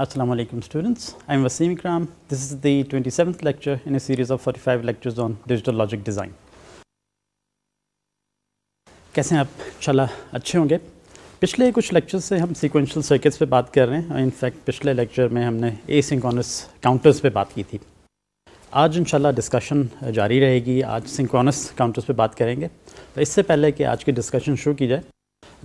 Assalamu alaikum students, I am Wasim Ikram. This is the 27th lecture in a series of 45 lectures on digital logic design. कैसे हैं आप चला अच्छे होंगे पिछले कुछ लेक्चर से हम सीक्वेंशियल सर्किट्स पे बात कर रहे हैं और इनफैक्ट पिछले लेक्चर में हमने ए सिंक्रोनस काउंटर्स पे बात की थी आज इंशाल्लाह डिस्कशन जारी रहेगी आज सिंक्रोनस काउंटर्स पे बात करेंगे तो इससे पहले कि आज की डिस्कशन शुरू की जाए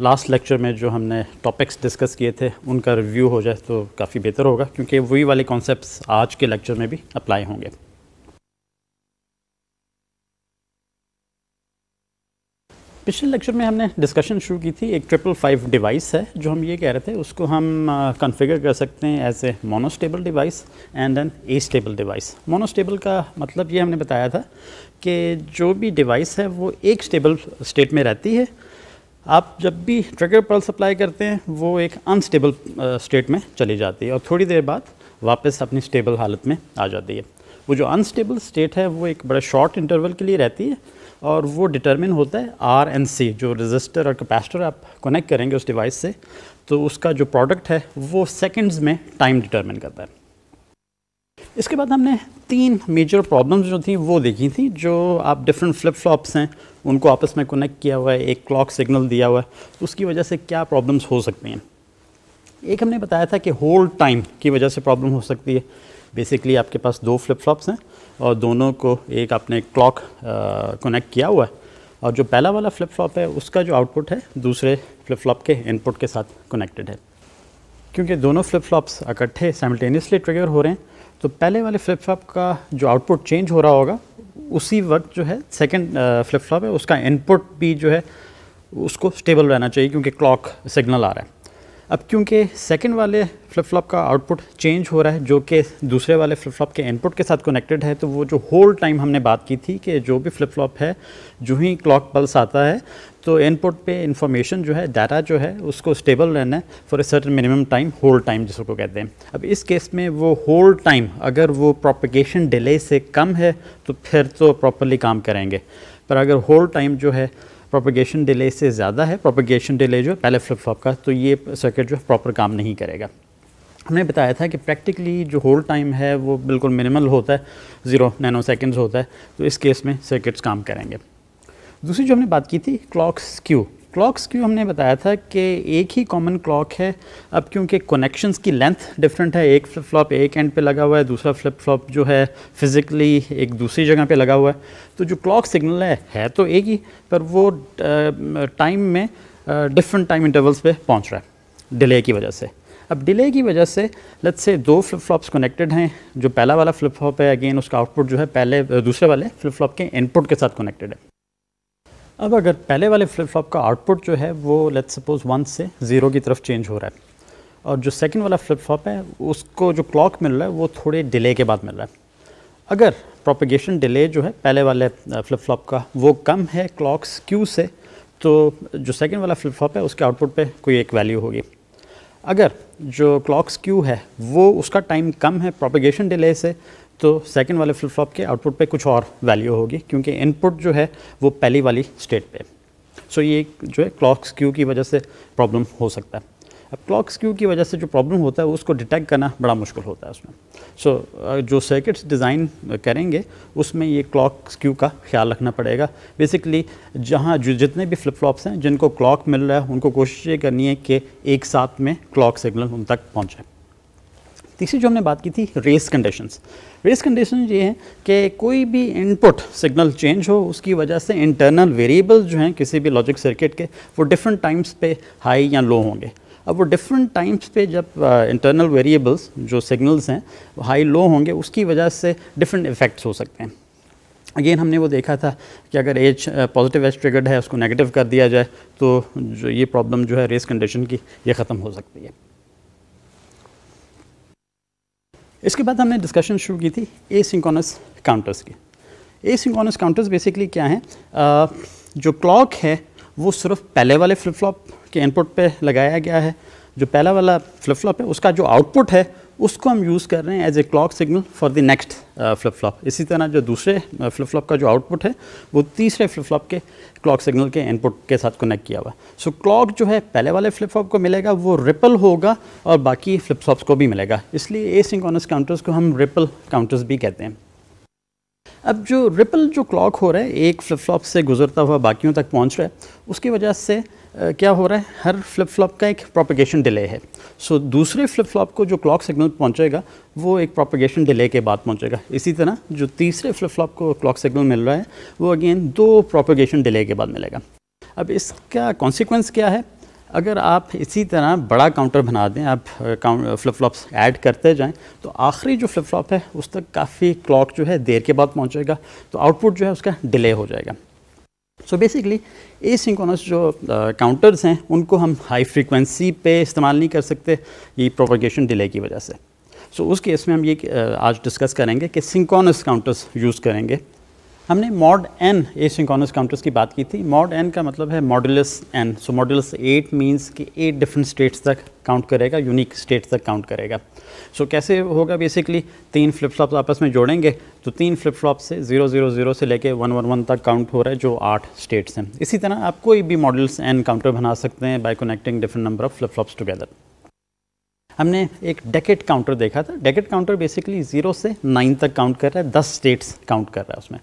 लास्ट लेक्चर में जो हमने टॉपिक्स डिस्कस किए थे उनका रिव्यू हो जाए तो काफ़ी बेहतर होगा क्योंकि वही वाले कॉन्सेप्ट्स आज के लेक्चर में भी अप्लाई होंगे पिछले लेक्चर में हमने डिस्कशन शुरू की थी एक ट्रिपल फाइव डिवाइस है जो हम ये कह रहे थे उसको हम कॉन्फ़िगर कर सकते हैं as a monostable device and an astable device monostable का मतलब ये हमने बताया था कि जो भी डिवाइस है वो एक स्टेबल स्टेट में रहती है आप जब भी ट्रिगर पल्स अप्लाई करते हैं वो एक अनस्टेबल स्टेट में चली जाती है और थोड़ी देर बाद वापस अपनी स्टेबल हालत में आ जाती है वो जो अनस्टेबल स्टेट है वो एक बड़ा शॉर्ट इंटरवल के लिए रहती है और वो डिटरमिन होता है आर एंड सी जो रजिस्टर और कैपेसिटर आप कनेक्ट करेंगे उस डिवाइस से तो उसका जो प्रोडक्ट है वो सेकेंड्स में टाइम डिटरमिन करता है इसके बाद हमने तीन मेजर प्रॉब्लम्स जो थी वो देखी थी जो आप डिफरेंट फ्लिप फ्लॉप्स हैं उनको आपस में कनेक्ट किया हुआ है एक क्लॉक सिग्नल दिया हुआ है उसकी वजह से क्या प्रॉब्लम्स हो सकती हैं एक हमने बताया था कि होल्ड टाइम की वजह से प्रॉब्लम हो सकती है बेसिकली आपके पास दो फ्लिप फ्लॉप्स हैं और दोनों को एक आपने क्लॉक कनेक्ट किया हुआ है और जो पहला वाला फ्लिप फ्लॉप है उसका जो आउटपुट है दूसरे फ्लिप फ्लॉप के इनपुट के साथ कनेक्टेड है क्योंकि दोनों फ्लिप फ्लॉप्स इकट्ठे साइमल्टेनियसली ट्रिगर हो रहे हैं तो पहले वाले फ्लिप फ्लॉप का जो आउटपुट चेंज हो रहा होगा उसी वक्त जो है सेकेंड फ्लिप फ्लॉप है उसका इनपुट भी जो है उसको स्टेबल रहना चाहिए क्योंकि क्लॉक सिग्नल आ रहा है अब क्योंकि सेकंड वाले फ्लिप फ्लॉप का आउटपुट चेंज हो रहा है जो कि दूसरे वाले फ्लिप फ्लॉप के इनपुट के साथ कनेक्टेड है तो वो जो होल टाइम हमने बात की थी कि जो भी फ्लिप फ्लॉप है जो ही क्लॉक पल्स आता है तो इनपुट पे इंफॉर्मेशन जो है डाटा जो है उसको स्टेबल रहना है for a certain minimum time hold time जिसको कहते हैं अब इस केस में वो होल्ड टाइम अगर वो प्रोपिगेशन डिले से कम है तो फिर तो प्रॉपरली काम करेंगे पर अगर होल्ड टाइम जो है प्रोपगेशन डिले से ज़्यादा है प्रोपगेशन डिले जो है पहले फ्लिप फ्लॉप का तो ये सर्किट जो है प्रॉपर काम नहीं करेगा हमने बताया था कि प्रैक्टिकली जो होल टाइम है वो बिल्कुल मिनिमल होता है ज़ीरो नैनो सेकेंड्स होता है तो इस केस में सर्किट्स काम करेंगे दूसरी जो हमने बात की थी क्लॉक स्क्यू क्लॉक्स क्यों हमने बताया था कि एक ही कॉमन क्लॉक है अब क्योंकि कनेक्शंस की लेंथ डिफरेंट है एक फ्लिप फ्लॉप एक एंड पे लगा हुआ है दूसरा फ्लिप फ्लॉप जो है फिज़िकली एक दूसरी जगह पे लगा हुआ है तो जो क्लॉक सिग्नल है है तो एक ही पर वो टाइम में डिफरेंट टाइम इंटरवल्स पे पहुंच रहा है डिले की वजह से अब डिले की वजह से लत से दो फ्लिप फ्लॉप्स कनेक्टेड हैं जो पहला वाला फ्लिप फ्लॉप है अगेन उसका आउटपुट जो है पहले दूसरे वाले फ्लिप फ्लॉप के इनपुट के साथ कनेक्टेड है अब अगर पहले वाले फ्लिप फ्लॉप का आउटपुट जो है वो लेट सपोज वन से ज़ीरो की तरफ चेंज हो रहा है और जो सेकंड वाला फ्लिप फ्लॉप है उसको जो क्लॉक मिल रहा है वो थोड़े डिले के बाद मिल रहा है अगर प्रोपिगेशन डिले जो है पहले वाले फ्लिप फ्लॉप का वो कम है क्लॉक्स क्यू से तो जो सेकंड वाला फ्लिप फ्लॉप है उसके आउटपुट पे कोई एक वैल्यू होगी अगर जो क्लॉक्स क्यू है वो उसका टाइम कम है प्रोपिगेशन डिले से तो सेकंड वाले फ्लिप फ्लॉप के आउटपुट पे कुछ और वैल्यू होगी क्योंकि इनपुट जो है वो पहली वाली स्टेट पे सो so ये जो है क्लॉक स्क्यू की वजह से प्रॉब्लम हो सकता है अब क्लॉक स्क्यू की वजह से जो प्रॉब्लम होता है उसको डिटेक्ट करना बड़ा मुश्किल होता है उसमें सो so, जो सर्किट्स डिज़ाइन करेंगे उसमें ये क्लॉक स्क्यू का ख्याल रखना पड़ेगा बेसिकली जहाँ जो जितने भी फ्लिप फ्लॉप्स हैं जिनको क्लॉक मिल रहा है उनको कोशिश ये करनी है कि एक साथ में क्लॉक सिग्नल उन तक पहुँचे तीसरी जो हमने बात की थी रेस कंडीशंस रेस कंडीशन ये हैं कि कोई भी इनपुट सिग्नल चेंज हो उसकी वजह से इंटरनल वेरिएबल जो हैं किसी भी लॉजिक सर्किट के वो डिफरेंट टाइम्स पे हाई या लो होंगे अब वो डिफरेंट टाइम्स पे जब इंटरनल uh, वेरिएबल्स जो सिग्नल्स हैं हाई लो होंगे उसकी वजह से डिफरेंट इफ़ेक्ट्स हो सकते हैं अगेन हमने वो देखा था कि अगर एज पॉजिटिव एज ट्रिगर्ड है उसको नेगेटिव कर दिया जाए तो जो ये प्रॉब्लम जो है रेस कंडीशन की ये ख़त्म हो सकती है इसके बाद हमने डिस्कशन शुरू की थी ए सिंकोनस काउंटर्स की ए सिंकोनस काउंटर्स बेसिकली क्या हैं जो क्लॉक है वो सिर्फ पहले वाले फ्लिप फ्लॉप के इनपुट पे लगाया गया है जो पहला वाला फ्लिप फ्लॉप है उसका जो आउटपुट है उसको हम यूज़ कर रहे हैं as a clock signal for the next flip flop इसी तरह जो दूसरे फ्लिप uh, फ्लॉप का जो आउटपुट है वो तीसरे फ्लिप फ्लॉप के क्लॉक सिग्नल के इनपुट के साथ कनेक्ट किया हुआ सो so, क्लॉक जो है पहले वाले फ्लिप फ्लॉप को मिलेगा वो रिपल होगा और बाकी फ्लिप फ्लॉप्स को भी मिलेगा इसलिए ए सिंकॉनस काउंटर्स को हम रिपल काउंटर्स भी कहते हैं अब जो रिपल जो क्लॉक हो रहा है एक फ्लिप फ्लॉप से गुजरता हुआ बाकियों तक पहुँच रहा है उसकी वजह से क्या हो रहा है हर फ्लिप फ्लॉप का एक प्रोपिगेशन डिले है सो so, दूसरे फ्लिप फ्लॉप को जो क्लॉक सिग्नल पहुंचेगा वो एक प्रोपिगेशन डिले के बाद पहुंचेगा इसी तरह जो तीसरे फ्लिप फ्लॉप को क्लॉक सिग्नल मिल रहा है वो अगेन दो प्रोपिगेशन डिले के बाद मिलेगा अब इसका कॉन्सिक्वेंस क्या है अगर आप इसी तरह बड़ा काउंटर बना दें आप फ्लिप फ्लॉप्स ऐड करते जाएं तो आखिरी जो फ्लिप फ्लॉप है उस तक काफ़ी क्लॉक जो है देर के बाद पहुंचेगा तो आउटपुट जो है उसका डिले हो जाएगा सो बेसिकली ए सिंकोनस जो काउंटर्स uh, हैं उनको हम हाई फ्रिक्वेंसी पे इस्तेमाल नहीं कर सकते ये प्रोपोगेशन डिले की वजह से सो so, उस केस में हम ये uh, आज डिस्कस करेंगे कि सिंकोनस काउंटर्स यूज़ करेंगे हमने mod N asynchronous counters की बात की थी मॉड एन का मतलब है modulus N so modulus eight means कि एट डिफरेंट स्टेट्स तक काउंट करेगा यूनिक स्टेट्स तक काउंट करेगा सो so, कैसे होगा बेसिकली तीन फ्लिप फ्लॉप आपस में जोड़ेंगे तो तीन फ्लिप फ्लॉप से जीरो जीरो जीरो से लेके वन वन वन तक काउंट हो रहा है जो आठ स्टेट्स हैं इसी तरह आप कोई भी मॉडल्स एंड काउंटर बना सकते हैं by connecting different number of flip flops together हमने एक डेकेट काउंटर देखा था डेकेट काउंटर बेसिकली जीरो से नाइन तक काउंट कर रहा है दस स्टेट्स काउंट कर रहा है उसमें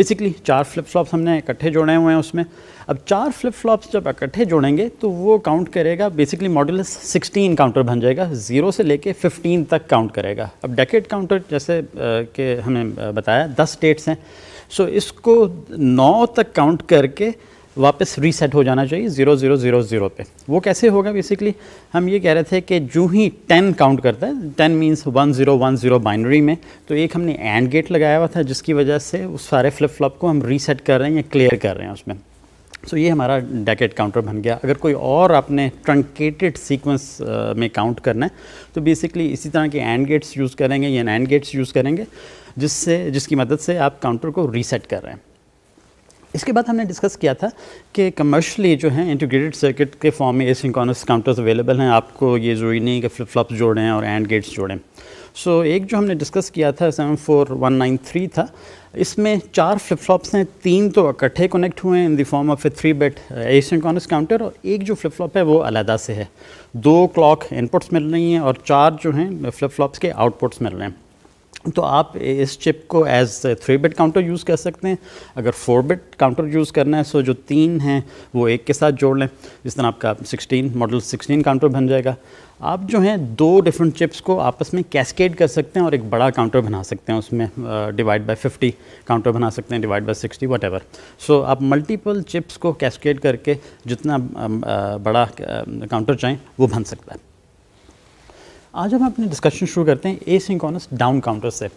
बेसिकली चार फ्लिप फ्लॉप्स हमने इकट्ठे जोड़े हुए हैं उसमें अब चार फ्लिप फ्लॉप्स जब इकट्ठे जोड़ेंगे तो वो काउंट करेगा बेसिकली मॉडल 16 काउंटर बन जाएगा ज़ीरो से लेके 15 तक काउंट करेगा अब डेकेट काउंटर जैसे कि हमें बताया दस स्टेट्स हैं सो इसको नौ तक काउंट करके वापस रीसेट हो जाना चाहिए ज़ीरो ज़ीरो ज़ीरो ज़ीरो पर वो कैसे होगा बेसिकली हम ये कह रहे थे कि जो ही टेन काउंट करता है ten means one zero one zero binary में तो एक हमने एंड गेट लगाया हुआ था जिसकी वजह से उस सारे फ्लिप फ्लॉप को हम रीसेट कर रहे हैं या क्लियर कर रहे हैं उसमें सो so, ये हमारा डेकेट काउंटर बन गया अगर कोई और आपने ट्रंकेटेड सीक्वेंस में काउंट करना है तो बेसिकली इसी तरह के एंड गेट्स यूज़ करेंगे या एंड गेट्स यूज़ करेंगे जिससे जिसकी मदद से आप काउंटर को रीसेट कर रहे हैं इसके बाद हमने डिस्कस किया था कि कमर्शली जो है इंटीग्रेटेड सर्किट के फॉर्म में एसिंक्रोनस काउंटर्स अवेलेबल हैं आपको ये ज़रूरी नहीं कि फ्लिप फ्लॉप्स जोड़ें और एंड गेट्स जोड़ें सो so, एक जो हमने डिस्कस किया था seven four one nine three था इसमें चार फ्लिप फ्लॉप्स हैं तीन तो इकट्ठे कनेक्ट हुए हैं in the form of a three bit asynchronous counter और एक जो फ्लिप फ्लॉप है वो अलहदा से है दो क्लॉक इनपुट्स मिल रही हैं और चार जो हैं फ्लिप फ्लॉप्स के आउटपुट्स मिल रहे हैं तो आप इस चिप को as three bit counter use कर सकते हैं अगर फोर बिट काउंटर यूज़ करना है सो जो तीन हैं वो एक के साथ जोड़ लें जिस तरह आपका सिक्सटीन मॉडल सिक्सटीन काउंटर बन जाएगा आप जो हैं दो डिफरेंट चिप्स को आपस में कैस्केड कर सकते हैं और एक बड़ा काउंटर बना सकते हैं उसमें डिवाइड बाय 50 काउंटर बना सकते हैं divide by 60 whatever so आप मल्टीपल चिप्स को कैस्केड करके जितना um, uh, बड़ा काउंटर uh, चाहें वो बन सकता है आज हम अपने डिस्कशन शुरू करते हैं ए सिंकॉनस डाउन काउंटर से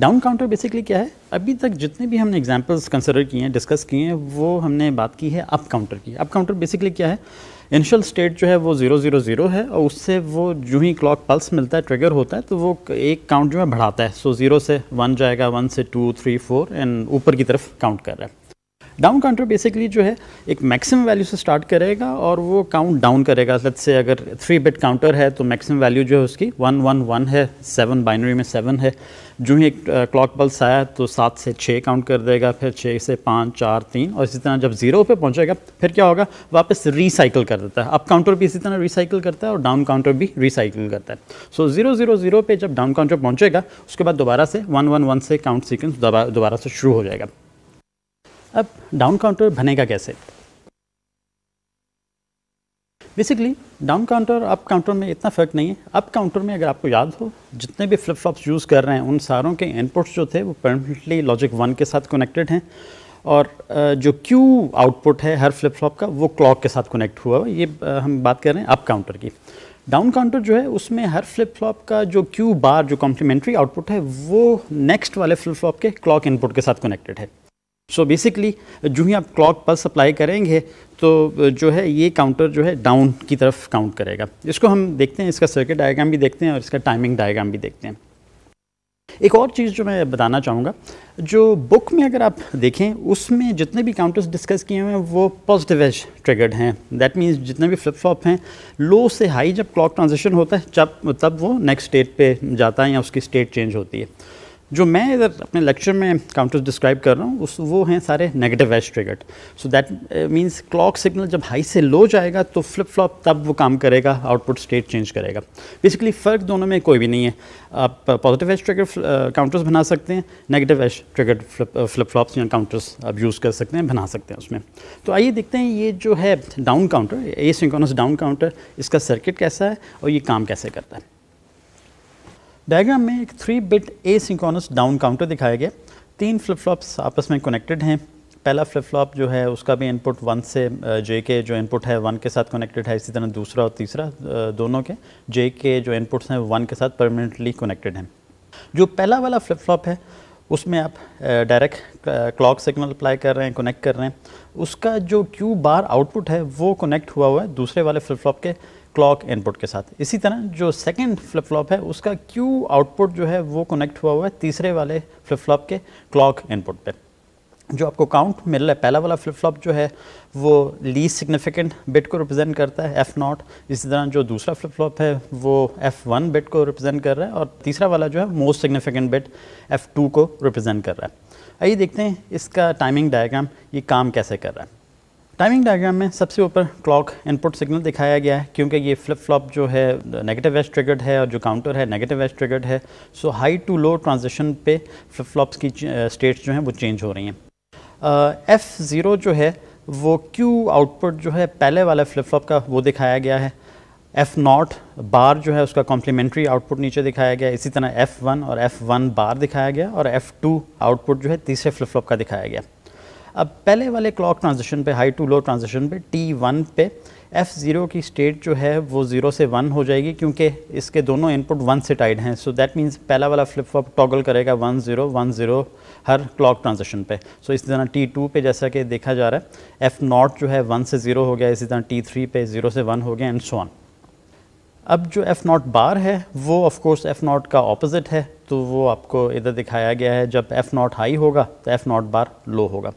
डाउन काउंटर बेसिकली क्या है अभी तक जितने भी हमने एग्जांपल्स कंसिडर किए हैं डिस्कस किए हैं वो हमने बात की है अप काउंटर की अप काउंटर बेसिकली क्या है इनिशियल स्टेट जो है वो ज़ीरो ज़ीरो ज़ीरो है और उससे वो जो ही क्लॉक पल्स मिलता है ट्रिगर होता है तो वो एक काउंट जो है बढ़ाता है सो so, ज़ीरो से वन जाएगा वन से टू थ्री फोर एंड ऊपर की तरफ काउंट कर रहा है डाउन काउंटर बेसिकली जो है एक मैक्सिमम वैल्यू से स्टार्ट करेगा और वो काउंट डाउन करेगा लेट्स से अगर थ्री बिट काउंटर है तो मैक्सिमम वैल्यू जो है उसकी वन वन वन है सेवन बाइनरी में सेवन है जो ही एक क्लॉक पल्स आया तो सात से छः काउंट कर देगा फिर छः से पाँच चार तीन और इसी तरह जब जीरो पे पहुंचेगा फिर क्या होगा वापस रिसाइकिल कर देता है अप काउंटर भी इसी तरह रिसाइकिल करता है और डाउन काउंटर भी रिसाइकिल करता है सो जीरो जीरो जीरो पे जब डाउन काउंटर पहुंचेगा उसके बाद दोबारा से वन वन वन से काउंट सीक्वेंस दोबारा से शुरू हो जाएगा अब डाउन काउंटर बनेगा कैसे basically down counter up counter में इतना फ़र्क नहीं है अप काउंटर में अगर आपको याद हो जितने भी फ्लिप फ्लॉप्स यूज़ कर रहे हैं उन सारों के इनपुट्स जो थे वो परमानेंटली लॉजिक वन के साथ कनेक्टेड हैं और जो क्यू आउटपुट है हर फ्लिप फ्लॉप का वो क्लॉक के साथ कनेक्ट हुआ ये हम बात कर रहे हैं अप काउंटर की डाउन काउंटर जो है उसमें हर फ्लिप फ्लॉप का जो क्यू बार जो कॉम्प्लीमेंट्री आउटपुट है वो नेक्स्ट वाले फ्लिप फ्लॉप के क्लॉक इनपुट के साथ कनेक्टेड है सो बेसिकली जो ही आप क्लॉक पल्स अप्लाई करेंगे तो जो है ये काउंटर जो है डाउन की तरफ काउंट करेगा इसको हम देखते हैं इसका सर्किट डायग्राम भी देखते हैं और इसका टाइमिंग डायग्राम भी देखते हैं एक और चीज़ जो मैं बताना चाहूँगा जो बुक में अगर आप देखें उसमें जितने भी काउंटर्स डिस्कस किए हुए हैं वो पॉजिटिव एज ट्रिगर्ड हैं दैट मीन्स जितने भी फ्लिप फ्लॉप हैं लो से हाई जब क्लॉक ट्रांजिशन होता है जब तब वो नेक्स्ट स्टेट पे जाता है या उसकी स्टेट चेंज होती है जो मैं इधर अपने लेक्चर में काउंटर्स डिस्क्राइब कर रहा हूँ उस वो हैं सारे negative edge triggered so that means clock signal जब हाई से लो जाएगा तो फ्लिप फ्लॉप तब वो काम करेगा आउटपुट स्टेट चेंज करेगा बेसिकली फ़र्क दोनों में कोई भी नहीं है आप पॉजिटिव एज ट्रिगर काउंटर्स बना सकते हैं negative edge triggered flip flops या काउंटर्स आप यूज़ कर सकते हैं बना सकते हैं उसमें तो आइए देखते हैं ये जो है down counter asynchronous down counter इसका सर्किट कैसा है और ये काम कैसे करता है डायग्राम में एक three bit asynchronous down counter दिखाया गया तीन फ्लिप फ्लॉप्स आपस में कनेक्टेड हैं पहला फ्लिप फ्लॉप जो है उसका भी इनपुट वन से जे के जो इनपुट है वन के साथ कनेक्टेड है इसी तरह दूसरा और तीसरा दोनों के जे के जो इनपुट्स हैं वन के साथ परमानेंटली कनेक्टेड हैं जो पहला वाला फ्लिप फ्लॉप है उसमें आप डायरेक्ट क्लॉक सिग्नल अप्लाई कर रहे हैं कनेक्ट कर रहे हैं उसका जो क्यू बार आउटपुट है वो कनेक्ट हुआ हुआ है दूसरे वाले फ्लिप फ्लॉप के क्लॉक इनपुट के साथ इसी तरह जो सेकंड फ्लिप फ्लॉप है उसका क्यू आउटपुट जो है वो कनेक्ट हुआ हुआ है तीसरे वाले फ्लिप फ्लॉप के क्लॉक इनपुट पे जो आपको काउंट मिल रहा है पहला वाला फ्लिप फ्लॉप जो है वो लीस्ट सिग्निफिकेंट बिट को रिप्रेजेंट करता है एफ़ नॉट इसी तरह जो दूसरा फ्लिप फ्लॉप है वो एफ़ वन बिट को रिप्रेजेंट कर रहा है और तीसरा वाला जो है most significant bit F two को रिप्रेजेंट कर रहा है आइए देखते हैं इसका टाइमिंग डायग्राम ये काम कैसे कर रहा है टाइमिंग डायग्राम में सबसे ऊपर क्लॉक इनपुट सिग्नल दिखाया गया है क्योंकि ये फ्लिप फ्लॉप जो है नेगेटिव एस ट्रिगर्ड है और जो काउंटर है नेगेटिव एस ट्रिगर्ड है so high to low transition पे फ्लिप फ्लॉप्स की स्टेट्स जो हैं वो चेंज हो रही हैं एफ़ ज़ीरो जो है वो क्यू आउटपुट जो है पहले वाला फ्लिप फ्लॉप का वो दिखाया गया है एफ़ नॉट बार जो है उसका कॉम्प्लीमेंट्री आउटपुट नीचे दिखाया गया इसी तरह एफ़ वन और एफ़ वन बार दिखाया गया और एफ़ टू आउटपुट जो है तीसरे फ्लिप फ्लॉप का दिखाया गया अब पहले वाले क्लॉक ट्रांजिशन पे हाई टू लो ट्रांजिशन पे टी वन पे एफ़ ज़ीरो की स्टेट जो है वो ज़ीरो से वन हो जाएगी क्योंकि इसके दोनों इनपुट वन से टाइड हैं सो दैट मीन्स पहला वाला फ्लिप फ्लॉप टॉगल करेगा वन ज़ीरो वन ज़ीरो हर क्लॉक ट्रांजेक्शन पे सो so, इसी तरह टी टू पर जैसा कि देखा जा रहा है एफ़ नॉट जो है वन से ज़ीरो हो गया इसी तरह टी थ्री पे ज़ीरो से वन हो गया एंड सो ऑन अब जो एफ़ नॉट बार है वो ऑफकोर्स एफ़ नॉट का ऑपोजिट है तो वो आपको इधर दिखाया गया है जब एफ़ नॉट हाई होगा तो एफ़ नॉट बार लो होगा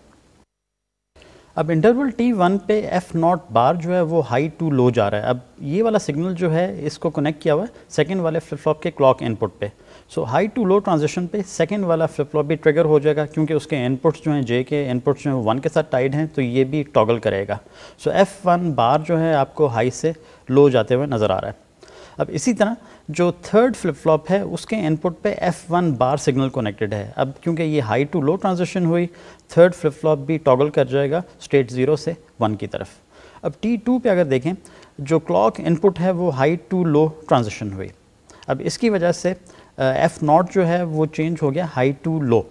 अब इंटरवल टी वन पे एफ नॉट बार जो है वो हाई टू लो जा रहा है अब ये वाला सिग्नल जो है इसको कनेक्ट किया हुआ है सेकेंड वाले फ्लिप फ्लॉप के क्लॉक इनपुट पे so high to low transaction पे सेकेंड वाला फ्लिप फ्लॉप भी ट्रिगर हो जाएगा क्योंकि उसके इनपुट्स जो हैं जे के इनपुट्स जो हैं वन के साथ टाइड हैं तो ये भी टॉगल करेगा सो एफ़ वन बार जो है आपको हाई से लो जाते हुए नज़र आ रहा है अब इसी तरह जो थर्ड फ्लिप फ्लॉप है उसके इनपुट पे F1 बार सिग्नल कनेक्टेड है अब क्योंकि ये हाई टू लो ट्रांजिशन हुई थर्ड फ्लिप फ्लॉप भी टॉगल कर जाएगा स्टेट ज़ीरो से वन की तरफ अब T2 पे अगर देखें जो क्लॉक इनपुट है वो हाई टू लो ट्रांजिशन हुई अब इसकी वजह से एफ़ नॉट जो है वो चेंज हो गया high to low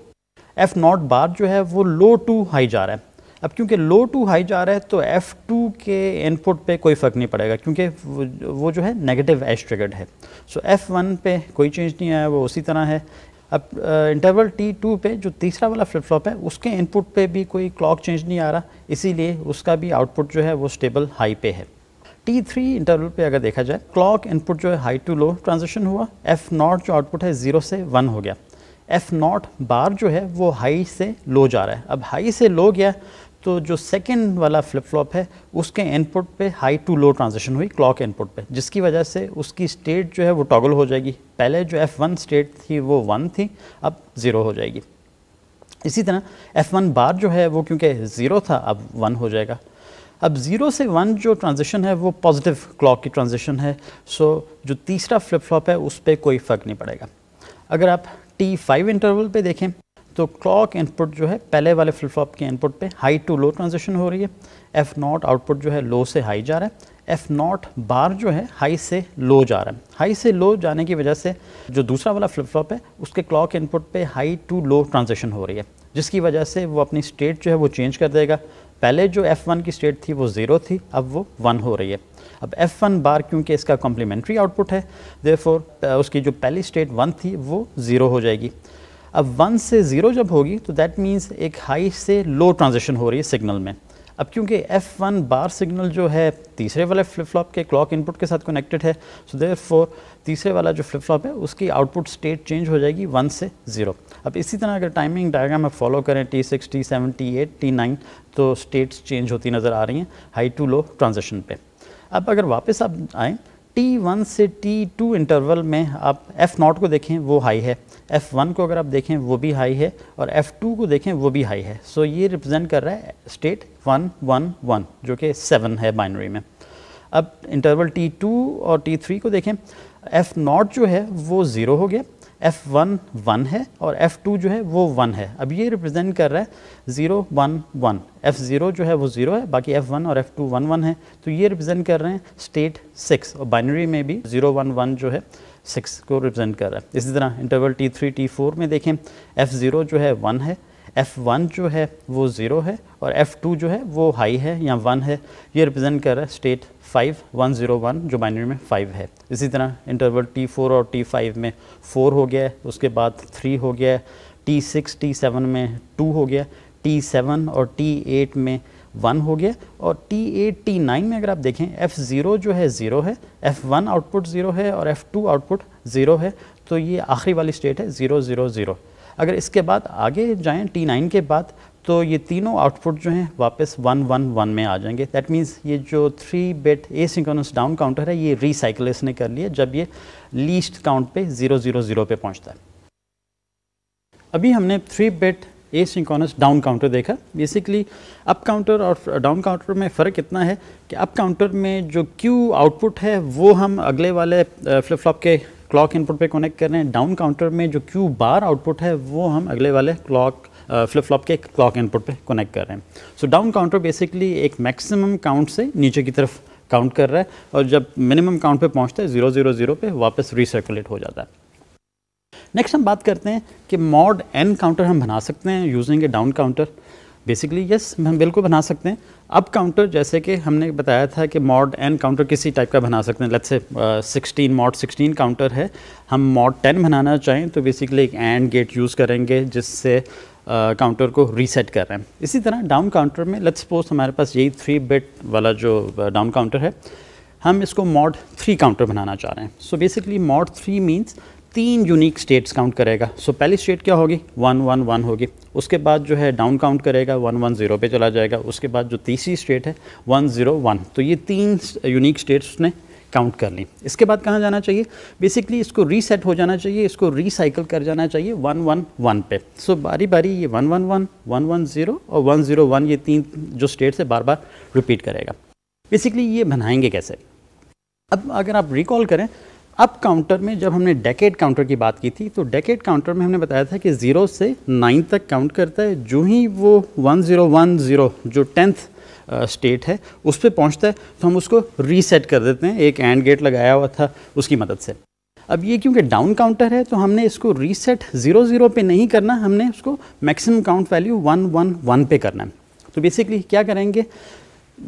F not bar जो है वो लो टू हाई जा रहा है अब क्योंकि लो टू हाई जा रहा है तो F2 के इनपुट पे कोई फ़र्क नहीं पड़ेगा क्योंकि वो, जो है नेगेटिव एच ट्रिगर्ड है सो so, F1 पे कोई चेंज नहीं आया वो उसी तरह है अब इंटरवल टी टू पे जो तीसरा वाला फ्लिप फ्लॉप है उसके इनपुट पे भी कोई क्लॉक चेंज नहीं आ रहा इसीलिए उसका भी आउटपुट जो है वो स्टेबल हाई पे है टी थ्री इंटरवल पे अगर देखा जाए क्लॉक इनपुट जो है हाई टू लो ट्रांजेक्शन हुआ एफ नॉट जो आउटपुट है ज़ीरो से वन हो गया एफ नॉट बार जो है वो हाई से लो जा रहा है अब हाई से लो गया तो जो सेकेंड वाला फ्लिप फ्लॉप है उसके इनपुट पे हाई टू लो ट्रांजिशन हुई क्लॉक इनपुट पे जिसकी वजह से उसकी स्टेट जो है वो टॉगल हो जाएगी पहले जो एफ़ वन स्टेट थी वो वन थी अब ज़ीरो हो जाएगी इसी तरह एफ वन बार जो है वो क्योंकि ज़ीरो था अब वन हो जाएगा अब ज़ीरो से वन जो ट्रांजिशन है वो पॉजिटिव क्लॉक की ट्रांजिशन है सो जो तीसरा फ्लिप फ्लॉप है उस पर कोई फ़र्क नहीं पड़ेगा अगर आप टी फाइव इंटरवल पर देखें तो क्लॉक इनपुट जो है पहले वाले फ्लिप फ्लॉप के इनपुट पे हाई टू लो ट्रांजिशन हो रही है एफ़ नॉट आउटपुट जो है लो से हाई जा रहा है एफ़ नॉट बार जो है हाई से लो जा रहा है हाई से लो जाने की वजह से जो दूसरा वाला फ्लिप फ्लॉप है उसके क्लॉक इनपुट पे हाई टू लो ट्रांजिशन हो रही है जिसकी वजह से वो अपनी स्टेट जो है वो चेंज कर देगा पहले जो एफ़ वन की स्टेट थी वो ज़ीरो थी अब वो वन हो रही है अब एफ़ वन बार क्योंकि इसका कॉम्प्लीमेंट्री आउटपुट है देयरफॉर उसकी जो पहली स्टेट वन थी वो ज़ीरो हो जाएगी अब वन से ज़ीरो जब होगी तो दैट मीन्स एक हाई से लो ट्रांजिशन हो रही है सिग्नल में अब क्योंकि एफ वन बार सिग्नल जो है तीसरे वाले फ्लिप फ्लॉप के क्लॉक इनपुट के साथ कनेक्टेड है सो देर फोर तीसरे वाला जो फ्लिप फ्लॉप है उसकी आउटपुट स्टेट चेंज हो जाएगी वन से ज़ीरो अब इसी तरह अगर टाइमिंग डायग्राम आप फॉलो करें T six T seven T eight T nine तो स्टेट्स चेंज होती नज़र आ रही हैं हाई टू लो ट्रांजेक्शन पर अब अगर वापस आप आएँ टी वन से टी टू इंटरवल में आप एफ़ नॉट को देखें वो हाई है एफ़ वन को अगर आप देखें वो भी हाई है और एफ़ टू को देखें वो भी हाई है सो so, ये रिप्रेजेंट कर रहा है स्टेट वन वन वन जो कि सेवन है बाइनरी में अब इंटरवल टी टू और टी थ्री को देखें एफ़ नॉट जो है वो ज़ीरो हो गया एफ़ वन वन है और एफ़ टू जो है वो वन है अब ये रिप्रेजेंट कर रहा है zero one one F zero जो है वो ज़ीरो है बाकी एफ़ वन और एफ़ टू वन वन है तो ये रिप्रेजेंट कर रहे हैं स्टेट सिक्स और बाइनरी में भी ज़ीरो वन वन जो है सिक्स को रिप्रजेंट कर रहा है इसी तरह interval T three T four में देखें एफ़ ज़ीरो जो है वन है एफ़ वन जो है वो ज़ीरो है और एफ़ टू जो है वो हाई है या वन है ये रिप्रजेंट कर रहा है state five one zero one जो बाइनरी में फाइव है इसी तरह इंटरवल टी फोर और टी फाइव में फ़ोर हो गया है उसके बाद थ्री हो गया है टी सिक्स टी सेवन में टू हो गया टी सेवन और टी एट में वन हो गया और टी एट टी नाइन में अगर आप देखें एफ़ ज़ीरो जो है ज़ीरो है एफ़ वन आउटपुट ज़ीरो है और एफ़ टू आउटपुट ज़ीरो है तो ये आखिरी वाली स्टेट है ज़ीरो ज़ीरो ज़ीरो अगर इसके बाद आगे जाएं टी नाइन के बाद तो ये तीनों आउटपुट जो हैं वापस वन वन वन में आ जाएंगे दैट मीन्स ये जो three bit asynchronous down counter है ये रिसाइकिल इसने कर लिया जब ये लीस्ट काउंट पर ज़ीरो ज़ीरो ज़ीरो पर पहुँचता है अभी हमने three bit a asynchronous down counter देखा बेसिकली अप काउंटर और डाउन काउंटर में फ़र्क इतना है कि अप काउंटर में जो क्यू आउटपुट है वो हम अगले वाले फ्लिप फ्लॉप के क्लॉक इनपुट पे कनेक्ट कर रहे हैं डाउन काउंटर में जो क्यू बार आउटपुट है वो हम अगले वाले क्लॉक फ्लिप फ्लॉप के क्लॉक इनपुट पे कनेक्ट कर रहे हैं सो डाउन काउंटर बेसिकली एक मैक्सिमम काउंट से नीचे की तरफ काउंट कर रहा है और जब मिनिमम काउंट पे पहुंचता है ज़ीरो ज़ीरो ज़ीरो पे वापस रिसर्कुलेट हो जाता है नेक्स्ट हम बात करते हैं कि मॉड एन काउंटर हम बना सकते हैं using a down counter basically yes हम बिल्कुल बना सकते हैं अप काउंटर जैसे कि हमने बताया था कि मॉड एन काउंटर किसी टाइप का बना सकते हैं let's say sixteen mod sixteen counter है हम मॉड टेन बनाना चाहें तो बेसिकली एक एंड गेट यूज़ करेंगे जिससे काउंटर uh, को रीसेट कर रहे हैं इसी तरह डाउन काउंटर में लेट्स सपोज हमारे पास यही थ्री बिट वाला जो डाउन uh, काउंटर है हम इसको मॉड थ्री काउंटर बनाना चाह रहे हैं so basically mod three means तीन यूनिक स्टेट्स काउंट करेगा सो so, पहली स्टेट क्या होगी वन वन वन होगी उसके बाद जो है डाउन काउंट करेगा वन वन ज़ीरो पर चला जाएगा उसके बाद जो तीसरी स्टेट है वन ज़ीरो वन तो ये तीन यूनिक स्टेट्स उसने काउंट कर ली इसके बाद कहाँ जाना चाहिए बेसिकली इसको रीसेट हो जाना चाहिए इसको रिसाइकल कर जाना चाहिए वन वन वन पे सो so, बारी बारी ये one one one one one zero और वन ज़ीरो वन ये तीन जो स्टेट्स है बार बार रिपीट करेगा बेसिकली ये बनाएंगे कैसे अब अगर आप रिकॉल करें अप काउंटर में जब हमने डेकेड काउंटर की बात की थी तो डेकेड काउंटर में हमने बताया था कि ज़ीरो से नाइन तक काउंट करता है जो ही वो वन ज़ीरो वन ज़ीरो जो टेंथ स्टेट है उस पर पहुँचता है तो हम उसको रीसेट कर देते हैं एक एंड गेट लगाया हुआ था उसकी मदद से अब ये क्योंकि डाउन काउंटर है तो हमने इसको रीसेट ज़ीरो ज़ीरो पे नहीं करना हमने उसको maximum count value one one one पे करना है तो बेसिकली क्या करेंगे